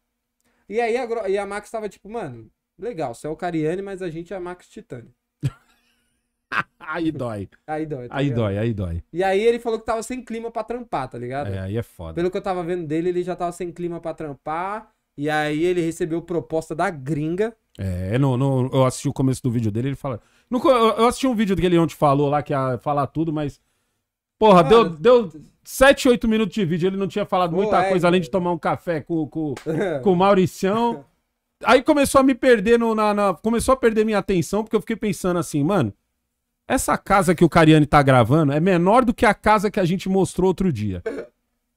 E aí a, e a Max tava tipo, mano, legal, você é o Cariani, mas a gente é a Max Titani. aí dói. Aí dói. Tá aí ligado? dói, aí dói. E aí ele falou que tava sem clima pra trampar, tá ligado? É, aí é foda. Pelo que eu tava vendo dele, ele já tava sem clima pra trampar. E aí ele recebeu proposta da gringa. É, é no, no, eu assisti o começo do vídeo dele, ele fala. No, eu assisti um vídeo que ele onde falou lá que ia falar tudo, mas Porra, Cara, deu, deu 7, 8 minutos de vídeo. Ele não tinha falado muita é, coisa, além de é. tomar um café com, com, com o Mauricião. Aí começou a me perder no, na, na, Começou a perder minha atenção, porque eu fiquei pensando assim, mano. Essa casa que o Cariani tá gravando é menor do que a casa que a gente mostrou outro dia.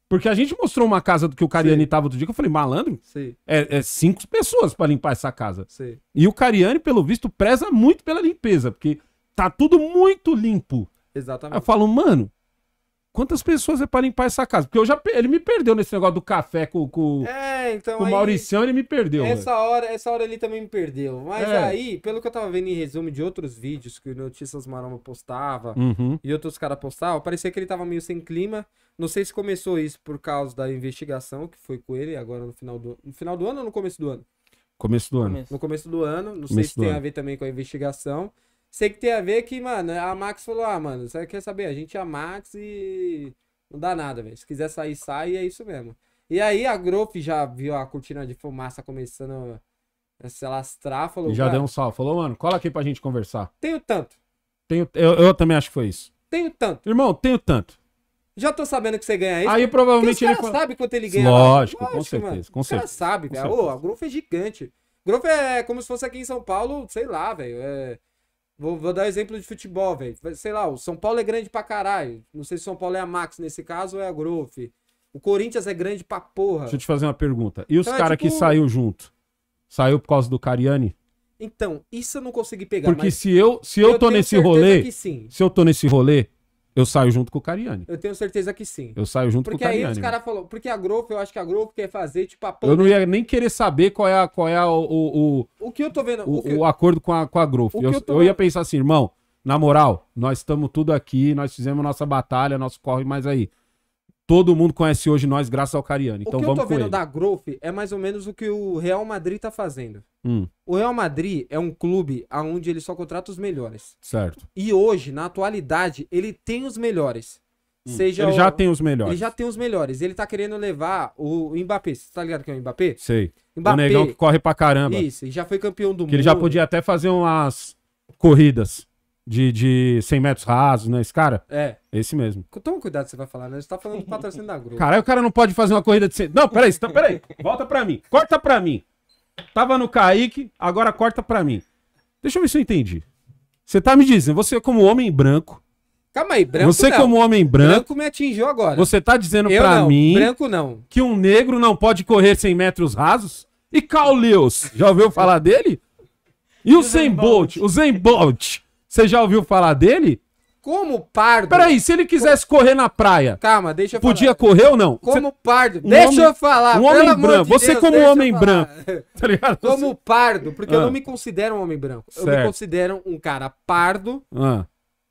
Porque a gente mostrou uma casa do que o Cariani Sim. tava outro dia, que eu falei, malandro, é, é, cinco pessoas para limpar essa casa. Sim. E o Cariani, pelo visto, preza muito pela limpeza, porque tá tudo muito limpo. Exatamente. Aí eu falo, mano, Quantas pessoas é para limpar essa casa? Porque eu já, ele me perdeu nesse negócio do café com, com, é, então com o Mauricião, ele me perdeu. Essa hora, essa hora ele também me perdeu. Mas é. aí, pelo que eu tava vendo em resumo de outros vídeos que o Notícias Maromba postava uhum. e outros caras postavam, parecia que ele tava meio sem clima. Não sei se começou isso por causa da investigação que foi com ele agora no final do, no final do ano ou no começo do ano? Começo do ano. No começo do ano. Não começo sei se tem ano. a ver também com a investigação. Sei que tem a ver que, mano, a Max falou: ah, mano, você quer saber? A gente é a Max e não dá nada, velho. Se quiser sair, sai, e é isso mesmo. E aí a Groff já viu a cortina de fumaça começando a se alastrar, falou. E já deu um salve, falou, mano, cola aqui pra gente conversar. Tenho tanto. Tenho, eu, eu também acho que foi isso. Tenho tanto. Irmão, tenho tanto. Já tô sabendo que você ganha isso. Aí provavelmente ele fala... sabe quanto ele ganha. Lógico, Lógico com certeza. Mano. Com certeza. sabe, velho. Ô, a Groff é gigante. Groff é como se fosse aqui em São Paulo, sei lá, velho. É... Vou, vou dar exemplo de futebol, velho. Sei lá, o São Paulo é grande pra caralho. Não sei se o São Paulo é a Max nesse caso ou é a Groff. O Corinthians é grande pra porra. Deixa eu te fazer uma pergunta. E os então, caras é, tipo... que saiu junto? Saiu por causa do Cariani? Então, isso eu não consegui pegar. Porque se eu, se eu, eu tô nesse rolê. Se eu tô nesse rolê, eu saio junto com o Cariani. Eu tenho certeza que sim. Eu saio junto porque com o Cariani. Porque aí os caras falaram, porque a Growth, eu acho que a Growth quer fazer, tipo, a pandemia. Eu não ia nem querer saber qual é, a, qual é a, o, o, o... que eu tô vendo? O, o, que... o acordo com a, com a Growth. Eu, eu, eu ia pensar assim, irmão, na moral, nós estamos tudo aqui, nós fizemos nossa batalha, nosso corre, mas aí... Todo mundo conhece hoje nós graças ao Cariani. Então vamos O que eu tô vendo ele. da Growth é mais ou menos o que o Real Madrid tá fazendo. Hum. O Real Madrid é um clube onde ele só contrata os melhores. Certo. E hoje, na atualidade, ele tem os melhores. Hum. Seja ele o... já tem os melhores. Ele já tem os melhores. Ele tá querendo levar o Mbappé. Você tá ligado que é o Mbappé? Sei. Mbappé... O negão que corre pra caramba. Isso, e já foi campeão do que mundo. Ele já podia até fazer umas corridas de, de 100 metros rasos, né? Esse cara? É. Esse mesmo. Toma cuidado que você vai falar, né? Você tá falando do patrocínio da Globo. Caralho, o cara não pode fazer uma corrida de 100... Não, peraí, então, peraí. Volta pra mim. Corta pra mim. Tava no Kaique, agora corta pra mim. Deixa eu ver se eu entendi. Você tá me dizendo, você como homem branco. Calma aí, branco Você não. como homem branco. Branco me atingiu agora. Você tá dizendo eu pra não, mim. Branco não. Que um negro não pode correr 100 metros rasos? E Cauleus, já ouviu falar dele? E o Zen o Zen você já ouviu falar dele? Como pardo? Peraí, se ele quisesse como... correr na praia. Calma, deixa eu Podia correr ou não? Como pardo. Um deixa homem, eu falar. Um homem branco. De você, Deus, como homem branco. tá ligado? Como pardo, porque ah. eu não me considero um homem branco. Certo. Eu me considero um cara pardo, ah.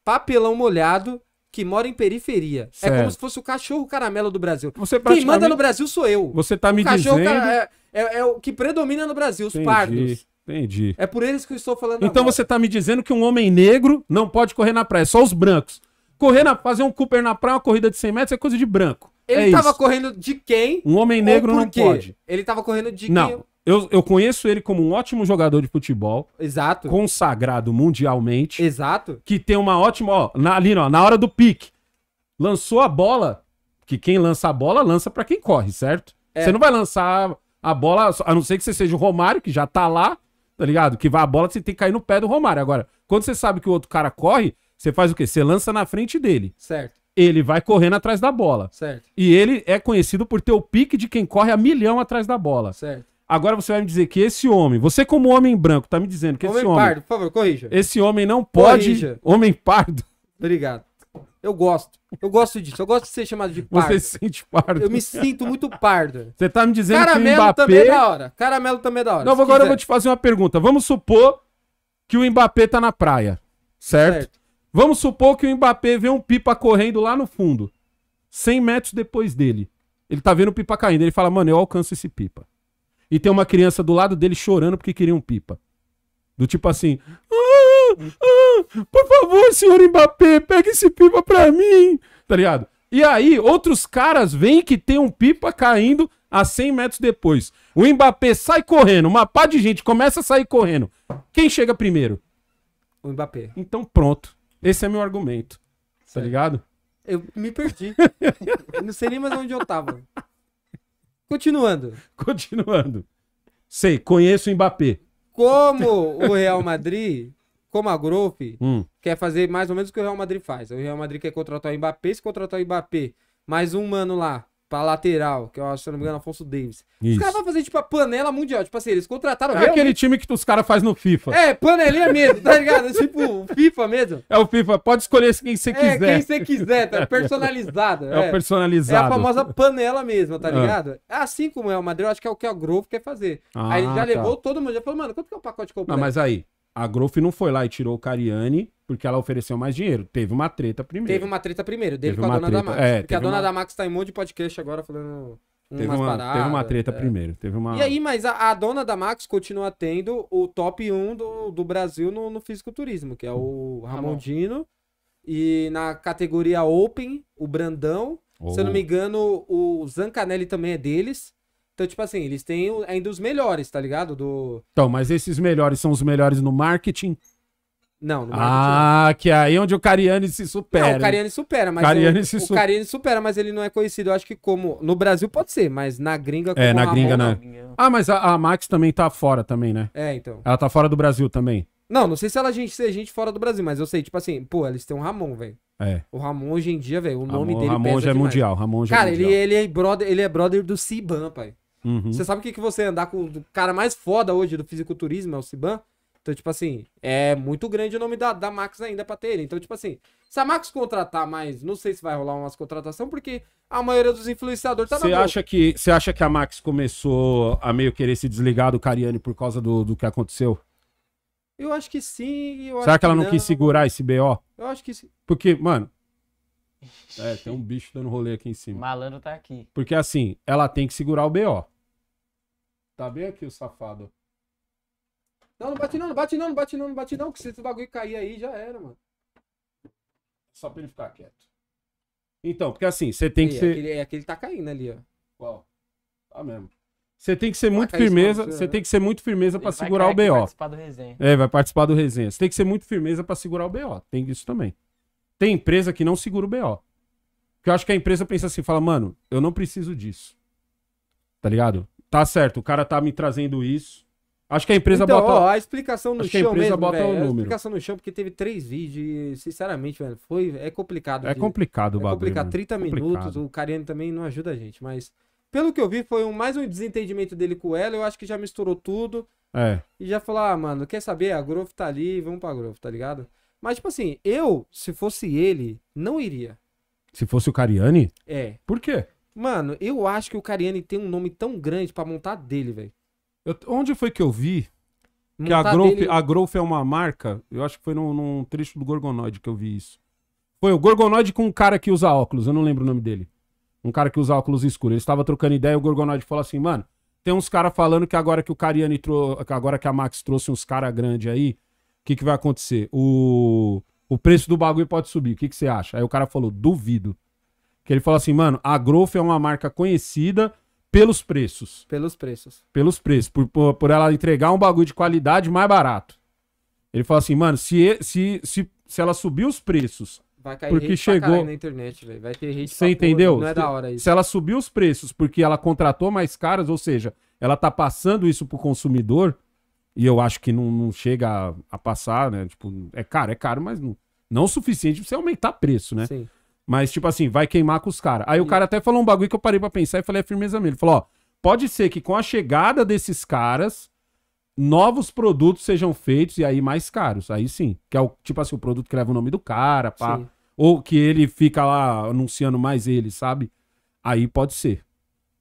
papelão molhado, que mora em periferia. Certo. É como se fosse o cachorro caramelo do Brasil. Praticamente... Quem manda no Brasil sou eu. Você tá me o dizendo. é, é, é, o que predomina no Brasil, os Entendi. pardos. Entendi. É por eles que eu estou falando Então agora. você está me dizendo que um homem negro não pode correr na praia, só os brancos. Correr na fazer um Cooper na praia, uma corrida de 100 metros é coisa de branco. Ele estava é correndo de quem? Um homem negro não pode. Ele estava correndo de não. quem? Eu, eu conheço ele como um ótimo jogador de futebol. Exato. Consagrado mundialmente. Exato. Que tem uma ótima. Ó, na, ali, ó, na hora do pique. Lançou a bola. Que quem lança a bola, lança para quem corre, certo? É. Você não vai lançar a bola, a não ser que você seja o Romário, que já tá lá, tá ligado? Que vá a bola, você tem que cair no pé do Romário. Agora, quando você sabe que o outro cara corre, você faz o quê? Você lança na frente dele. Certo. Ele vai correndo atrás da bola. Certo. E ele é conhecido por ter o pique de quem corre a milhão atrás da bola. Certo. Agora você vai me dizer que esse homem, você como homem branco, tá me dizendo que homem esse homem. Homem pardo, por favor, corrija. Esse homem não pode. Corrija. Homem pardo. Obrigado. Eu gosto. Eu gosto disso. Eu gosto de ser chamado de pardo. Você se sente pardo. Eu me sinto muito pardo. Você tá me dizendo Caramelo que o Mbappé... também é da hora. Caramelo também é da hora. Não, agora quiser. eu vou te fazer uma pergunta. Vamos supor que o Mbappé tá na praia, certo? certo. Vamos supor que o Mbappé vê um pipa correndo lá no fundo. 100 metros depois dele. Ele tá vendo o pipa caindo. Ele fala, mano, eu alcanço esse pipa. E tem uma criança do lado dele chorando porque queria um pipa. Do tipo assim, ah, ah, por favor, senhor Mbappé, pega esse pipa pra mim. Tá ligado? E aí, outros caras veem que tem um pipa caindo a 100 metros depois. O Mbappé sai correndo, uma pá de gente começa a sair correndo. Quem chega primeiro? O Mbappé. Então pronto. Esse é meu argumento. Tá certo. Tá ligado? Eu me perdi. não sei nem mais onde eu tava. Continuando. Continuando. Sei, conheço o Mbappé. Como o Real Madrid como a Growth hum. quer fazer mais ou menos o que o Real Madrid faz. O Real Madrid quer contratar o Mbappé, se contratar o Mbappé, mais um mano lá, pra lateral, que eu acho, se não me engano, Afonso Davis. Isso. Os caras vão fazer, tipo, a panela mundial. Tipo assim, eles contrataram. É realmente... aquele time que os caras fazem no FIFA. É, panelinha mesmo, tá ligado? tipo, FIFA mesmo. É o FIFA, pode escolher quem você é, quiser. Quem você quiser, tá? Personalizado. É, é, o personalizado. É a famosa panela mesmo, tá ah. ligado? É. Assim como é o Madrid, eu acho que é o que a Grove quer fazer. Ah, aí ele já tá. levou todo mundo, já falou, mano, quanto que é o pacote completo? Não, mas aí, a Growth não foi lá e tirou o Cariani porque ela ofereceu mais dinheiro. Teve uma treta primeiro. Teve uma treta primeiro, dele teve com a dona treta, da Max. É, porque a dona uma... da Max tá em um monte de podcast agora falando teve umas uma, paradas. Teve uma treta é. primeiro. Teve uma... E aí, mas a, a, dona da Max continua tendo o top 1 do, do Brasil no, no fisiculturismo, que é o Ramondino. E na categoria Open, o Brandão. Oh. Se eu não oh. me engano, o Zancanelli também é deles. Então, tipo assim, eles têm ainda os melhores, tá ligado? Do... Então, mas esses melhores são os melhores no marketing? Não, no marketing. Ah, não. que é aí onde o Cariani se supera. Não, o Cariani supera, mas Cariani ele, se o su... Cariani supera, mas ele não é conhecido. Eu acho que como no Brasil pode ser, mas na gringa é, como É, na gringa né? Na... Ah, mas a, a, Max também tá fora também, né? É, então. Ela tá fora do Brasil também. Não, não sei se ela gente se é gente fora do Brasil, mas eu sei, tipo assim, pô, eles têm um Ramon, velho. É. O Ramon hoje em dia, velho, o nome Ramon, dele Ramon já é demais. mundial, Ramon já é Cara, é mundial. ele ele é brother, ele é brother do Siban, pai. Uhum. Você sabe o que, que você andar com o cara mais foda hoje do fisiculturismo, é o Siban? Então, tipo assim, é muito grande o nome da, da Max ainda pra ter ele. Então, tipo assim, se a Max contratar mais, não sei se vai rolar umas contratações, porque a maioria dos influenciadores tá cê na acha que Você acha que a Max começou a meio querer se desligar do Cariani por causa do, do que aconteceu? Eu acho que sim. Será que, que ela não, não, quis segurar esse BO? Eu acho que sim. Porque, mano. É, tem um bicho dando rolê aqui em cima. O malandro tá aqui. Porque assim, ela tem que segurar o BO. Tá bem aqui o safado. Não, não bate não, não bate não, não bate não, não bate não, que se esse bagulho cair aí já era, mano. Só pra ele ficar quieto. Então, porque assim, você tem que ser. Aquele, é aquele tá caindo ali, ó. Qual? Tá mesmo. Você tem que ser muito firmeza, você né? tem que ser muito firmeza para segurar o BO. Vai participar do resenha. É, vai participar do resenha. Você tem que ser muito firmeza para segurar o BO. Tem isso também. Tem empresa que não segura o BO. Porque eu acho que a empresa pensa assim, fala, mano, eu não preciso disso. Tá ligado? tá certo, o cara tá me trazendo isso. Acho que a empresa então, bota. Ó, a explicação no Acho chão. Que a empresa mesmo, bota véio, o número. A explicação no chão, porque teve três vídeos e, sinceramente, velho, foi. É complicado. É de... complicado o é bagulho. É complicado. 30 complicado minutos. Complicado. O Cariano também não ajuda a gente, mas. Pelo que eu vi, foi um, mais um desentendimento dele com ela. Eu acho que já misturou tudo. É. E já falou, ah, mano, quer saber? A Grove tá ali, vamos pra Grove, tá ligado? Mas, tipo assim, eu, se fosse ele, não iria. Se fosse o Cariani? É. Por quê? Mano, eu acho que o Cariani tem um nome tão grande para montar dele, velho. Onde foi que eu vi que a Growth, dele... a Growth é uma marca? Eu acho que foi num, num trecho do Gorgonoid que eu vi isso. Foi o Gorgonoid com um cara que usa óculos, eu não lembro o nome dele. Um cara que usa óculos escuros. Ele estava trocando ideia e o Gorgonoid falou assim, mano, tem uns caras falando que agora que o Cariani trouxe, agora que a Max trouxe uns caras grandes aí, o que, que vai acontecer? O, o preço do bagulho pode subir, o que, que você acha? Aí o cara falou, duvido. Que ele fala assim, mano, a Growth é uma marca conhecida pelos preços. Pelos preços. Pelos preços. Por, por, por ela entregar um bagulho de qualidade mais barato. Ele fala assim, mano, se, se, se, se ela subir os preços Vai cair porque chegou na internet, velho. Vai ter hate Você entendeu? não é da hora isso. Se ela subir os preços porque ela contratou mais caras, ou seja, ela tá passando isso pro consumidor, e eu acho que não, não chega a, a, passar, né? Tipo, é caro, é caro, mas não, não o suficiente pra você aumentar preço, né? Sim. Mas, tipo assim, vai queimar com os caras. Aí o cara até falou um bagulho que eu parei pra pensar e falei a é firmeza mesmo. Ele falou, ó, pode ser que com a chegada desses caras, novos produtos sejam feitos e aí mais caros. Aí sim. Que é o, tipo assim, o produto que leva o nome do cara, pá. Sim. Ou que ele fica lá anunciando mais ele, sabe? Aí pode ser.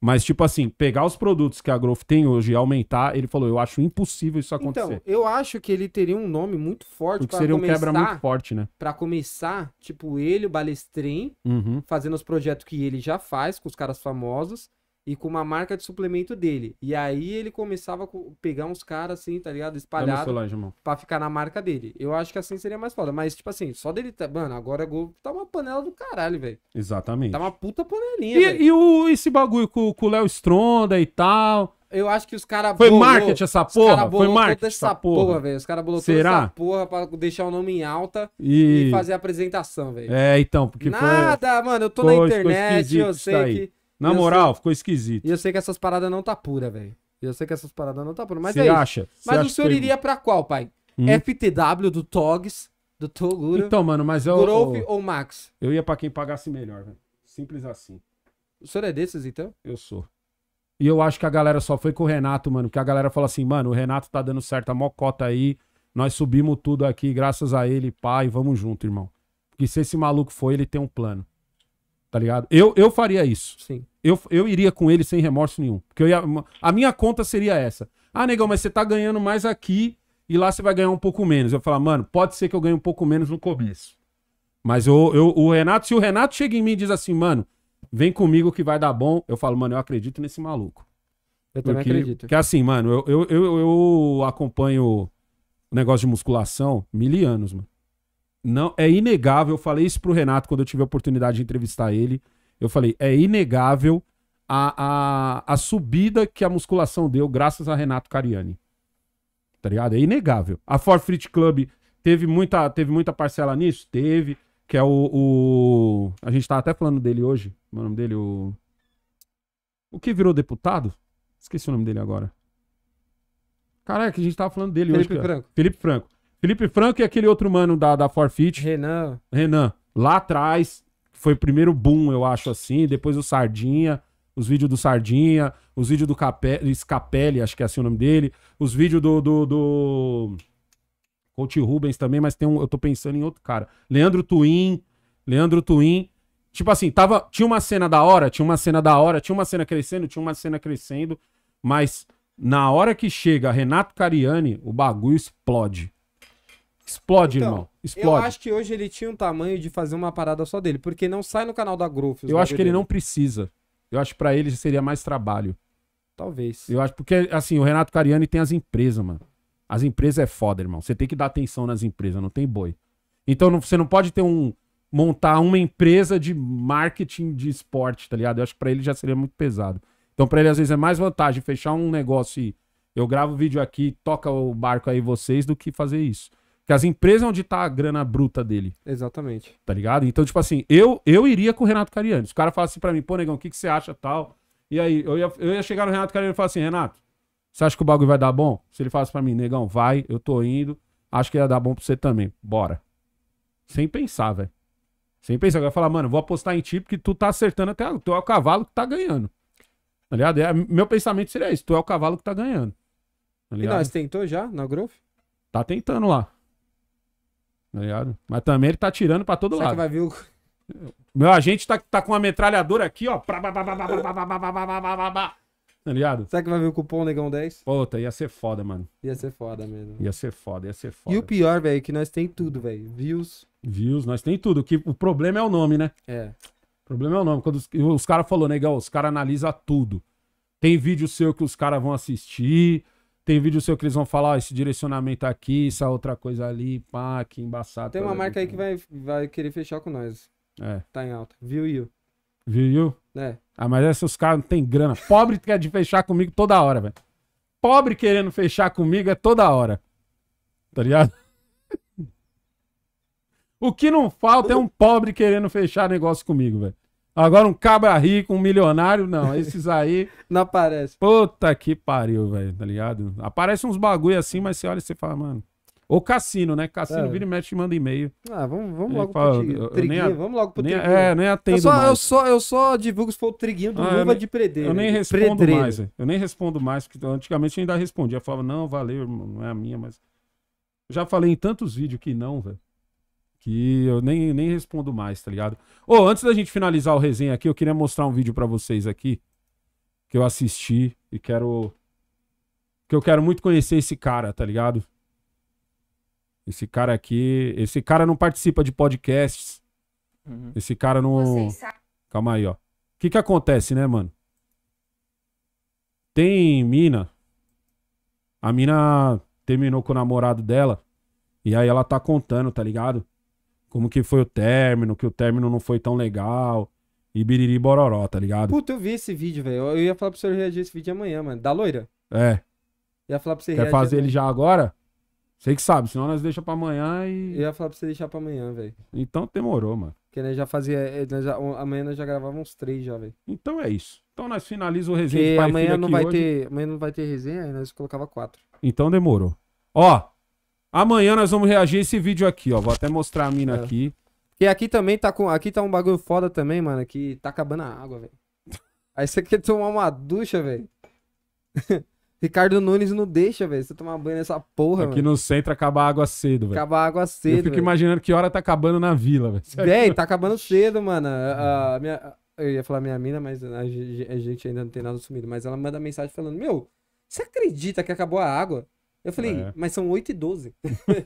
Mas, tipo assim, pegar os produtos que a Growth tem hoje e aumentar, ele falou, eu acho impossível isso então, acontecer. Então, eu acho que ele teria um nome muito forte para seria começar, um quebra muito forte, né? Pra começar, tipo, ele, o Balestrin, uhum. fazendo os projetos que ele já faz com os caras famosos e com uma marca de suplemento dele. E aí ele começava a pegar uns caras assim, tá ligado? Espalhado pra ficar na marca dele. Eu acho que assim seria mais foda. Mas, tipo assim, só dele. Tá... Mano, agora é tá uma panela do caralho, velho. Exatamente. Tá uma puta panelinha. E, e o, esse bagulho com, com o Léo Stronda e tal. Eu acho que os caras. Foi bolou, marketing essa porra? Foi marketing essa porra, velho. Os caras botaram essa porra pra deixar o nome em alta e, e fazer a apresentação, velho. É, então, porque Nada, foi... mano, eu tô foi, na internet, eu sei que. Na eu moral, sei... ficou esquisito. E eu sei que essas paradas não tá pura, velho. Eu sei que essas paradas não tá pura, mas é acha? Isso. Mas acha o senhor iria pra qual, pai? Hum? FTW do Togs, do Toguro? Então, mano, mas eu... Grove eu... ou Max? Eu ia pra quem pagasse melhor, velho. Simples assim. O senhor é desses, então? Eu sou. E eu acho que a galera só foi com o Renato, mano. Porque a galera fala assim, mano, o Renato tá dando certo, a mocota aí. Nós subimos tudo aqui, graças a ele, pai, vamos junto, irmão. Porque se esse maluco foi, ele tem um plano tá ligado? Eu, eu faria isso. Sim. Eu, eu iria com ele sem remorso nenhum. Porque eu ia, a minha conta seria essa. Ah, negão, mas você tá ganhando mais aqui e lá você vai ganhar um pouco menos. Eu falo mano, pode ser que eu ganhe um pouco menos no começo. Mas eu, eu, o Renato, se o Renato chega em mim e diz assim, mano, vem comigo que vai dar bom, eu falo, mano, eu acredito nesse maluco. Eu também acredito. Porque assim, mano, eu, eu, eu, eu acompanho negócio de musculação mil anos, mano não é inegável, eu falei isso pro Renato quando eu tive a oportunidade de entrevistar ele. Eu falei, é inegável a, a, a subida que a musculação deu graças a Renato Cariani. Tá ligado? É inegável. A Forfeit Club teve muita, teve muita parcela nisso? Teve. Que é o, o. A gente tava tá até falando dele hoje. É o nome dele, o. O que virou deputado? Esqueci o nome dele agora. Caraca, a gente tava falando dele Felipe hoje. Felipe Franco. Felipe Franco. Felipe Franco e aquele outro mano da, da Forfeit. Renan. Renan. Lá atrás, foi o primeiro boom, eu acho assim. Depois o Sardinha, os vídeos do Sardinha, os vídeos do Capé, Scapelli, acho que é assim o nome dele. Os vídeos do. do, do... Coach Rubens também, mas tem um, eu tô pensando em outro cara. Leandro Twin. Leandro Twin. Tipo assim, tava, tinha uma cena da hora, tinha uma cena da hora, tinha uma cena crescendo, tinha uma cena crescendo, mas na hora que chega Renato Cariani, o bagulho explode. Explode, então, irmão. Explode. Eu acho que hoje ele tinha um tamanho de fazer uma parada só dele, porque não sai no canal da Growth. Eu acho que dele. ele não precisa. Eu acho que pra ele seria mais trabalho. Talvez. Eu acho, porque assim, o Renato Cariani tem as empresas, mano. As empresas é foda, irmão. Você tem que dar atenção nas empresas, não tem boi. Então não, você não pode ter um. montar uma empresa de marketing de esporte, tá ligado? Eu acho que pra ele já seria muito pesado. Então, pra ele, às vezes, é mais vantagem fechar um negócio e eu gravo vídeo aqui, toca o barco aí vocês, do que fazer isso. Que as empresas é onde tá a grana bruta dele. Exatamente. Tá ligado? Então, tipo assim, eu eu iria com o Renato Cariani. Se o cara falasse assim pra mim, pô, negão, o que, que você acha tal? E aí, eu ia, eu ia chegar no Renato Cariani e falar assim, Renato, você acha que o bagulho vai dar bom? Se ele falasse pra mim, negão, vai, eu tô indo, acho que ia dar bom pra você também. Bora. Sem pensar, velho. Sem pensar. Eu ia falar, mano, vou apostar em ti porque tu tá acertando até. Tu é o cavalo que tá ganhando. Tá ligado? É, meu pensamento seria isso: tu é o cavalo que tá ganhando. Tá e nós tentou já na Grove? Tá tentando lá. Tá ligado? Mas também ele tá tirando pra todo Será lado. Que vai vir o... Meu agente tá, tá com uma metralhadora aqui, ó. Pra, Tá ligado? Será que vai vir o cupom Negão 10? Puta, ia ser foda, mano. Ia ser foda mesmo. Ia ser foda, ia ser foda. E o pior, velho, que nós tem tudo, velho. Views. Views, nós tem tudo. Que o problema é o nome, né? É. O problema é o nome. Quando os, os caras falaram, Negão, os caras analisam tudo. Tem vídeo seu que os caras vão assistir. Tem vídeo seu que eles vão falar, ó, esse direcionamento aqui, essa outra coisa ali, pá, que embaçado. Tem tá uma marca aí que vai, vai querer fechar com nós. É. Tá em alta. Viu, you. Viu, you. É. Ah, mas esses caras não tem grana. Pobre quer de fechar comigo toda hora, velho. Pobre querendo fechar comigo é toda hora. Tá ligado? O que não falta é um pobre querendo fechar negócio comigo, velho. Agora um cabra rico, um milionário, não. Esses aí. não aparece. Puta que pariu, velho, tá ligado? Aparece uns bagulho assim, mas você olha e você fala, mano. Ou cassino, né? Cassino é. vira e mexe e manda e-mail. Ah, vamos, vamos logo fala, pro eu, Triguinho. Eu vamos logo pro nem, Triguinho. É, nem atendo eu só, mais. Eu só, eu só divulgo se for o Triguinho do ah, Luva de Predeiro. Eu nem respondo predreiro. mais. Eu nem respondo mais, porque antigamente eu ainda respondia. Eu falava, não, valeu, irmão, não é a minha, mas... Eu já falei em tantos vídeos que não, velho que eu nem, nem respondo mais, tá ligado? Ô, oh, antes da gente finalizar o resenha aqui, eu queria mostrar um vídeo para vocês aqui que eu assisti e quero que eu quero muito conhecer esse cara, tá ligado? Esse cara aqui, esse cara não participa de podcasts. Uhum. Esse cara não Calma aí, ó. O que que acontece, né, mano? Tem mina. A mina terminou com o namorado dela e aí ela tá contando, tá ligado? como que foi o término, que o término não foi tão legal. E biriri bororó, tá ligado? Puta, eu vi esse vídeo, velho. Eu ia falar pro senhor reagir esse vídeo amanhã, mano. Da loira. É. Ia falar pra você Quer fazer ele já agora? Você que sabe, senão nós deixa pra amanhã e. Eu ia falar pra você deixar pra amanhã, velho. Então demorou, mano. Porque nós já fazia. Eh, nós já, amanhã nós já gravávamos uns três já, velho. Então é isso. Então nós finalizamos o resenha Porque de pai amanhã não vai hoje. ter Amanhã não vai ter resenha, aí nós colocava quatro. Então demorou. Ó, Amanhã nós vamos reagir a esse vídeo aqui, ó. Vou até mostrar a mina é. aqui. E aqui também tá com. Aqui tá um bagulho foda também, mano. Que tá acabando a água, velho. Aí você quer tomar uma ducha, velho. Ricardo Nunes não deixa, velho. Você tomar banho nessa porra, Aqui mano. no centro acaba a água cedo, velho. Acaba a água cedo. Eu fico véio. imaginando que hora tá acabando na vila, velho. Véi, tá acabando cedo, mano. A, minha, eu ia falar minha mina, mas a gente ainda não tem nada sumido. Mas ela manda mensagem falando: Meu, você acredita que acabou a água? Eu falei, é. mas são 8 e 12.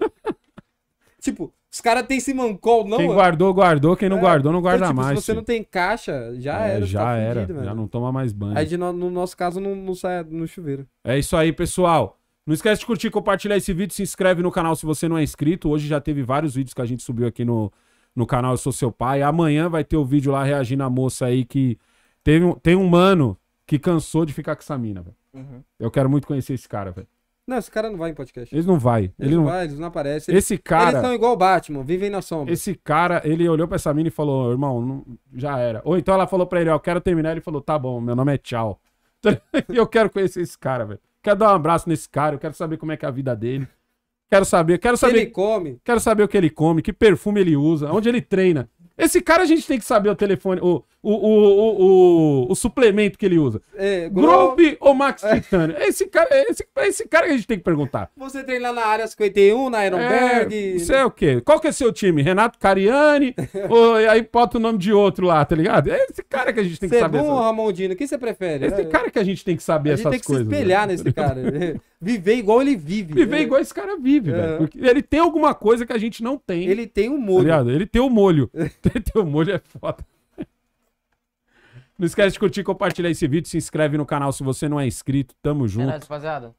tipo, os caras têm Simancol, não? Quem guardou, guardou. Quem não é. guardou, não guarda então, tipo, mais. Se você tipo. não tem caixa, já é, era. Já tá era. Fundido, já não toma mais banho. Aí, no, no, nosso caso, não, não sai no chuveiro. É isso aí, pessoal. Não esquece de curtir, compartilhar esse vídeo, se inscreve no canal se você não é inscrito. Hoje já teve vários vídeos que a gente subiu aqui no, no canal Eu Sou Seu Pai. Amanhã vai ter o vídeo lá reagindo à moça aí que teve tem um mano que cansou de ficar com essa mina, velho. Uhum. Eu quero muito conhecer esse cara, velho. Não, esse cara não vai em podcast. Eles não vai. Ele, ele não vai, eles não aparecem. Esse eles, cara. Eles são igual o Batman, vivem na sombra. Esse cara, ele olhou pra essa mina e falou: irmão, não... já era. Ou então ela falou pra ele: ó, quero terminar. Ele falou: tá bom, meu nome é tchau. eu quero conhecer esse cara, velho. Quero dar um abraço nesse cara, eu quero saber como é que é a vida dele. Quero saber, quero saber. Ele come. Quero saber o que ele come, que perfume ele usa, onde ele treina. Esse cara a gente tem que saber o telefone, o, o, o, o, o, suplemento que ele usa. É, Grove ou Max Titânio? É. Esse cara, esse, esse cara que a gente tem que perguntar. Você treina lá na área 51, na Ironberg. É, é, o quê. Qual que é seu time? Renato Cariani? ou, aí bota o nome de outro lá, tá ligado? É esse cara que a gente tem que Sebum é saber. Sebum ou Ramondino? Quem você prefere? Esse né? cara que a gente tem que saber essas coisas. A gente tem que se espelhar né? nesse cara. Viver igual ele vive. Viver né? igual esse cara vive, velho. Ele tem alguma coisa que a gente não tem. Ele tem o um molho. Tá ele tem o um molho. Ele tem o um molho, é foda. Não esquece de curtir, compartilhar esse vídeo, se inscreve no canal se você não é inscrito. Tamo junto. É rapaziada.